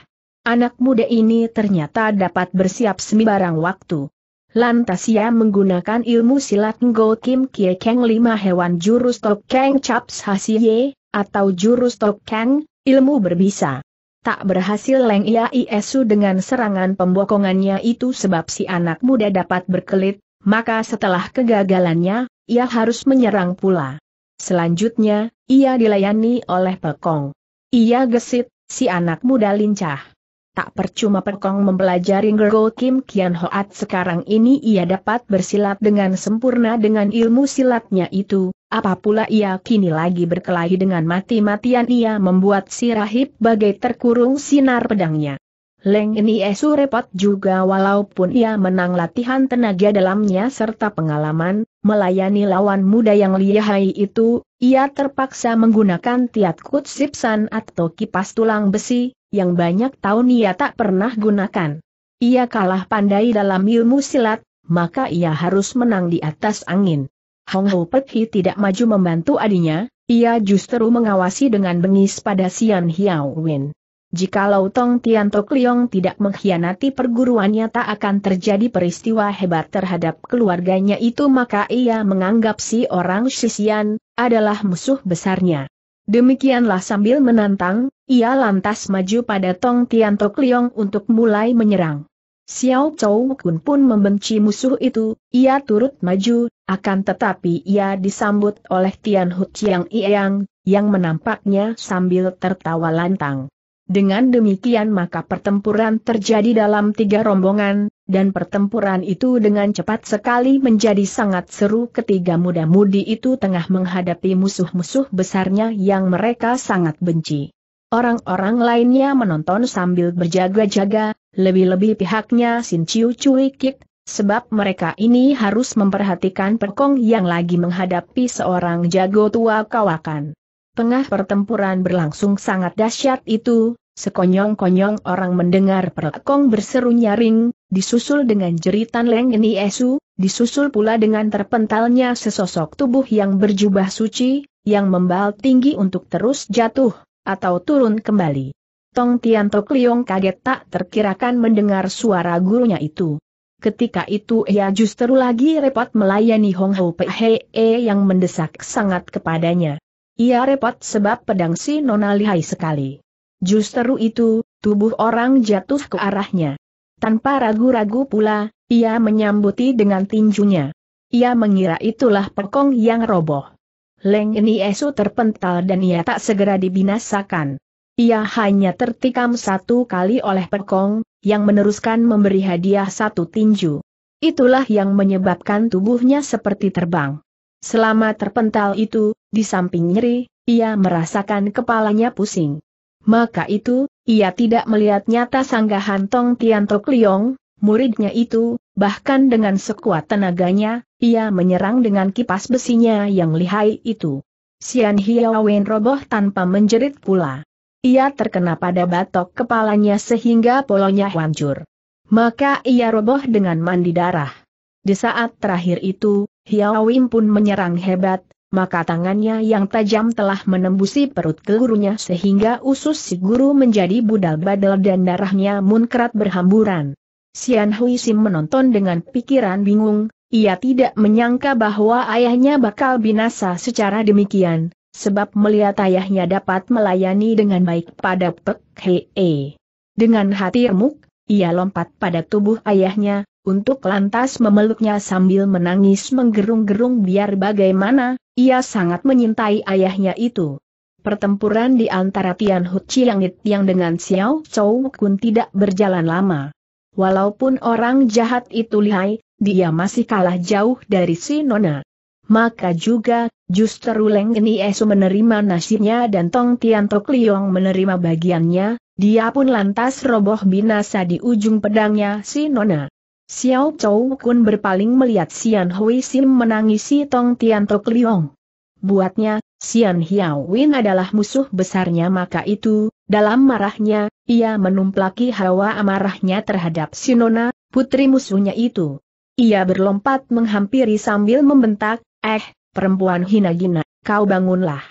Anak muda ini ternyata dapat bersiap sembarang waktu. Lantas ia menggunakan ilmu silat Ngo Kim Kie Keng lima hewan jurus Tok Keng Chaps Hasie, atau jurus Tok Keng, ilmu berbisa. Tak berhasil Leng Ia Isu dengan serangan pembokongannya itu sebab si anak muda dapat berkelit, maka setelah kegagalannya, ia harus menyerang pula. Selanjutnya, ia dilayani oleh Pekong. Ia gesit, si anak muda lincah. Tak percuma Pekong mempelajari Gergo Kim Kian Hoat sekarang ini ia dapat bersilat dengan sempurna dengan ilmu silatnya itu, apapula ia kini lagi berkelahi dengan mati-matian ia membuat si rahib bagai terkurung sinar pedangnya. Leng ini esu repot juga walaupun ia menang latihan tenaga dalamnya serta pengalaman, melayani lawan muda yang lihai itu, ia terpaksa menggunakan tiat kut sipsan atau kipas tulang besi, yang banyak tahun ia tak pernah gunakan. Ia kalah pandai dalam ilmu silat, maka ia harus menang di atas angin. Hong Ho Pekhi tidak maju membantu adinya, ia justru mengawasi dengan bengis pada Sian Hiao Win. Jikalau Tong Tian Tok Liong tidak mengkhianati perguruannya tak akan terjadi peristiwa hebat terhadap keluarganya itu maka ia menganggap si orang Shisian adalah musuh besarnya. Demikianlah sambil menantang, ia lantas maju pada Tong Tian Tok Liong untuk mulai menyerang. Xiao Chou Kun pun membenci musuh itu, ia turut maju, akan tetapi ia disambut oleh Tian Hu Chiang Iyang, yang menampaknya sambil tertawa lantang. Dengan demikian maka pertempuran terjadi dalam tiga rombongan, dan pertempuran itu dengan cepat sekali menjadi sangat seru ketiga muda-mudi itu tengah menghadapi musuh-musuh besarnya yang mereka sangat benci. Orang-orang lainnya menonton sambil berjaga-jaga, lebih-lebih pihaknya Sin Chiu Cui Kik, sebab mereka ini harus memperhatikan perkong yang lagi menghadapi seorang jago tua kawakan. Tengah pertempuran berlangsung sangat dahsyat itu, sekonyong-konyong orang mendengar perlekong berseru nyaring, disusul dengan jeritan Leng Ini Esu, disusul pula dengan terpentalnya sesosok tubuh yang berjubah suci, yang membal tinggi untuk terus jatuh, atau turun kembali. Tong Tian Tok Liong kaget tak terkirakan mendengar suara gurunya itu. Ketika itu ia justru lagi repot melayani Hong Ho Pei He e yang mendesak sangat kepadanya. Ia repot sebab pedang si Nona lihai sekali. Justru itu, tubuh orang jatuh ke arahnya. Tanpa ragu-ragu pula, ia menyambuti dengan tinjunya. Ia mengira itulah pekong yang roboh. Leng ini esu terpental dan ia tak segera dibinasakan. Ia hanya tertikam satu kali oleh pekong, yang meneruskan memberi hadiah satu tinju. Itulah yang menyebabkan tubuhnya seperti terbang. Selama terpental itu, di samping nyeri, ia merasakan kepalanya pusing. Maka itu, ia tidak melihat nyata sanggahan Tong Tok Liong, muridnya itu, bahkan dengan sekuat tenaganya, ia menyerang dengan kipas besinya yang lihai itu. Xian Hiawen roboh tanpa menjerit pula. Ia terkena pada batok kepalanya sehingga polonya hancur. Maka ia roboh dengan mandi darah. Di saat terakhir itu, Hiawim pun menyerang hebat, maka tangannya yang tajam telah menembusi perut gurunya sehingga usus si guru menjadi budal badal dan darahnya munkrat berhamburan. Sian Hui Sim menonton dengan pikiran bingung, ia tidak menyangka bahwa ayahnya bakal binasa secara demikian, sebab melihat ayahnya dapat melayani dengan baik pada Pek Hee. Dengan hati remuk, ia lompat pada tubuh ayahnya, untuk lantas memeluknya sambil menangis menggerung-gerung biar bagaimana, ia sangat menyintai ayahnya itu. Pertempuran di antara Tian Hu Chiangit yang dengan Xiao Chou Kun tidak berjalan lama. Walaupun orang jahat itu lihai, dia masih kalah jauh dari si Nona. Maka juga, justru Leng Esu menerima nasibnya dan Tong Tian Tok Liong menerima bagiannya, dia pun lantas roboh binasa di ujung pedangnya si Nona. Xiao Chou Kun berpaling melihat Xian Hui Sim menangisi Tong Tian Tok Liong. Buatnya, Xian Hiao Win adalah musuh besarnya maka itu, dalam marahnya, ia menumplaki hawa amarahnya terhadap Sinona, putri musuhnya itu. Ia berlompat menghampiri sambil membentak, eh, perempuan hina gina, kau bangunlah.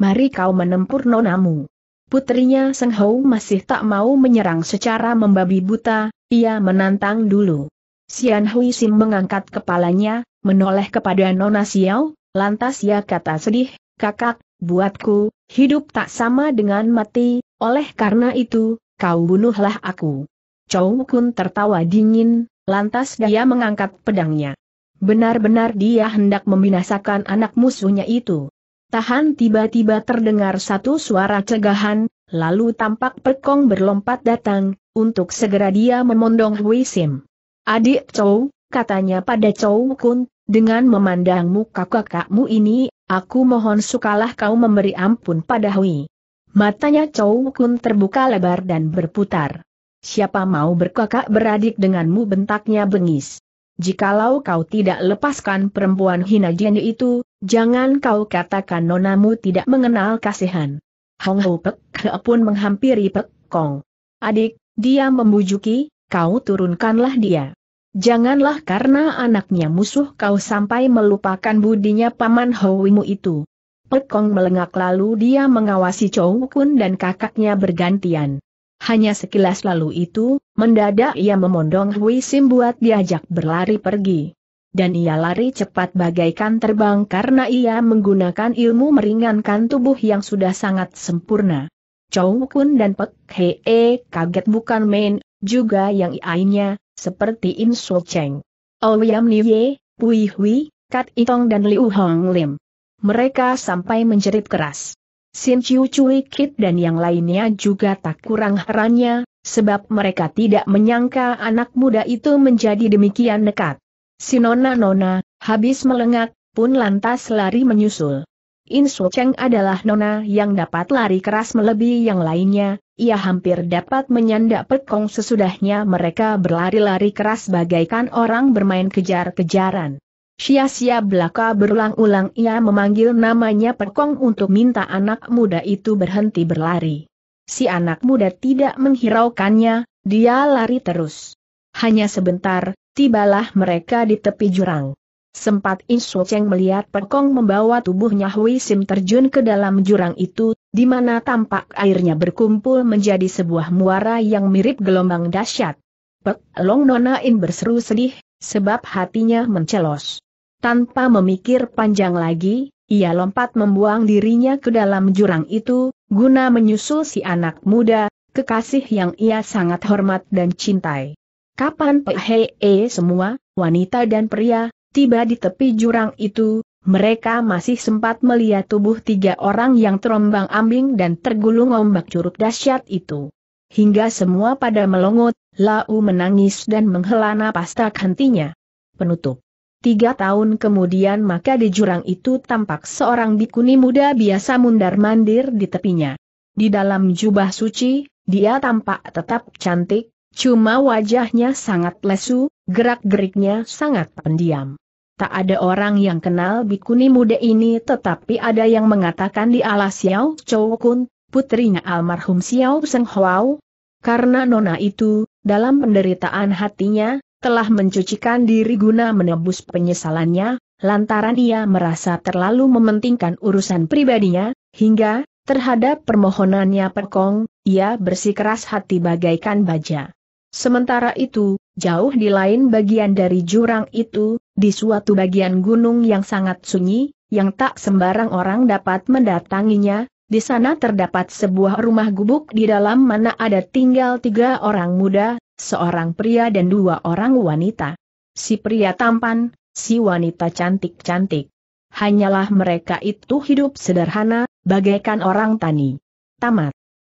Mari kau menempur nonamu. Putrinya Seng Hou masih tak mau menyerang secara membabi buta, ia menantang dulu. Xian Hui Sim mengangkat kepalanya, menoleh kepada Nona Xiao, lantas ia ya, kata sedih, kakak, buatku, hidup tak sama dengan mati, oleh karena itu, kau bunuhlah aku. Chou Kun tertawa dingin, lantas dia mengangkat pedangnya. Benar-benar dia hendak membinasakan anak musuhnya itu. Tahan tiba-tiba terdengar satu suara cegahan, lalu tampak pekong berlompat datang, untuk segera dia memondong Hui Sim. Adik Chou, katanya pada Chou Kun, dengan memandang muka kakakmu ini, aku mohon sukalah kau memberi ampun pada Hui. Matanya Chou Kun terbuka lebar dan berputar. Siapa mau berkakak beradik denganmu bentaknya bengis. Jikalau kau tidak lepaskan perempuan hina jenis itu, jangan kau katakan nonamu tidak mengenal kasihan. Hong Ho Pek pun menghampiri Pek Kong. Adik, dia membujuki, kau turunkanlah dia. Janganlah karena anaknya musuh kau sampai melupakan budinya paman Howimu itu. Pekong melengak lalu dia mengawasi Chow Kun dan kakaknya bergantian. Hanya sekilas lalu itu, mendadak ia memondong Hui Sim buat diajak berlari pergi. Dan ia lari cepat bagaikan terbang karena ia menggunakan ilmu meringankan tubuh yang sudah sangat sempurna. Chow Kun dan Pek Hee kaget bukan main, juga yang lainnya, seperti In So Cheng. Ouyam oh, Niye, Pui Hui, Kat Itong dan Liu Hong Lim. Mereka sampai menjerit keras. Sin Chiu Chui Kit dan yang lainnya juga tak kurang herannya, sebab mereka tidak menyangka anak muda itu menjadi demikian nekat. Si Nona Nona, habis melengak, pun lantas lari menyusul. In Su Cheng adalah nona yang dapat lari keras melebihi yang lainnya, ia hampir dapat menyandak pekong sesudahnya mereka berlari-lari keras bagaikan orang bermain kejar-kejaran. Sia-sia belaka berulang-ulang ia memanggil namanya pekong untuk minta anak muda itu berhenti berlari. Si anak muda tidak menghiraukannya, dia lari terus. Hanya sebentar, tibalah mereka di tepi jurang. Sempat Insu Cheng melihat Pekong membawa tubuhnya Hui Sim terjun ke dalam jurang itu, di mana tampak airnya berkumpul menjadi sebuah muara yang mirip gelombang dahsyat. Pek Long Nona In berseru sedih, sebab hatinya mencelos. Tanpa memikir panjang lagi, ia lompat membuang dirinya ke dalam jurang itu, guna menyusul si anak muda, kekasih yang ia sangat hormat dan cintai. Kapan Pek Hei -e semua, wanita dan pria, Tiba di tepi jurang itu, mereka masih sempat melihat tubuh tiga orang yang terombang ambing dan tergulung ombak curup dahsyat itu. Hingga semua pada melongot, Lau menangis dan menghela napas tak hentinya. Penutup. Tiga tahun kemudian maka di jurang itu tampak seorang bikuni muda biasa mundar-mandir di tepinya. Di dalam jubah suci, dia tampak tetap cantik, cuma wajahnya sangat lesu, gerak-geriknya sangat pendiam. Tak ada orang yang kenal bikuni muda ini tetapi ada yang mengatakan di ala Xiao Chou Kun, putrinya almarhum Xiao Seng Huao. Karena nona itu, dalam penderitaan hatinya, telah mencucikan diri guna menebus penyesalannya, lantaran ia merasa terlalu mementingkan urusan pribadinya, hingga, terhadap permohonannya Perkong, ia bersikeras hati bagaikan baja. Sementara itu, jauh di lain bagian dari jurang itu, di suatu bagian gunung yang sangat sunyi, yang tak sembarang orang dapat mendatanginya, di sana terdapat sebuah rumah gubuk di dalam mana ada tinggal tiga orang muda, seorang pria dan dua orang wanita. Si pria tampan, si wanita cantik-cantik. Hanyalah mereka itu hidup sederhana, bagaikan orang tani. Tamat.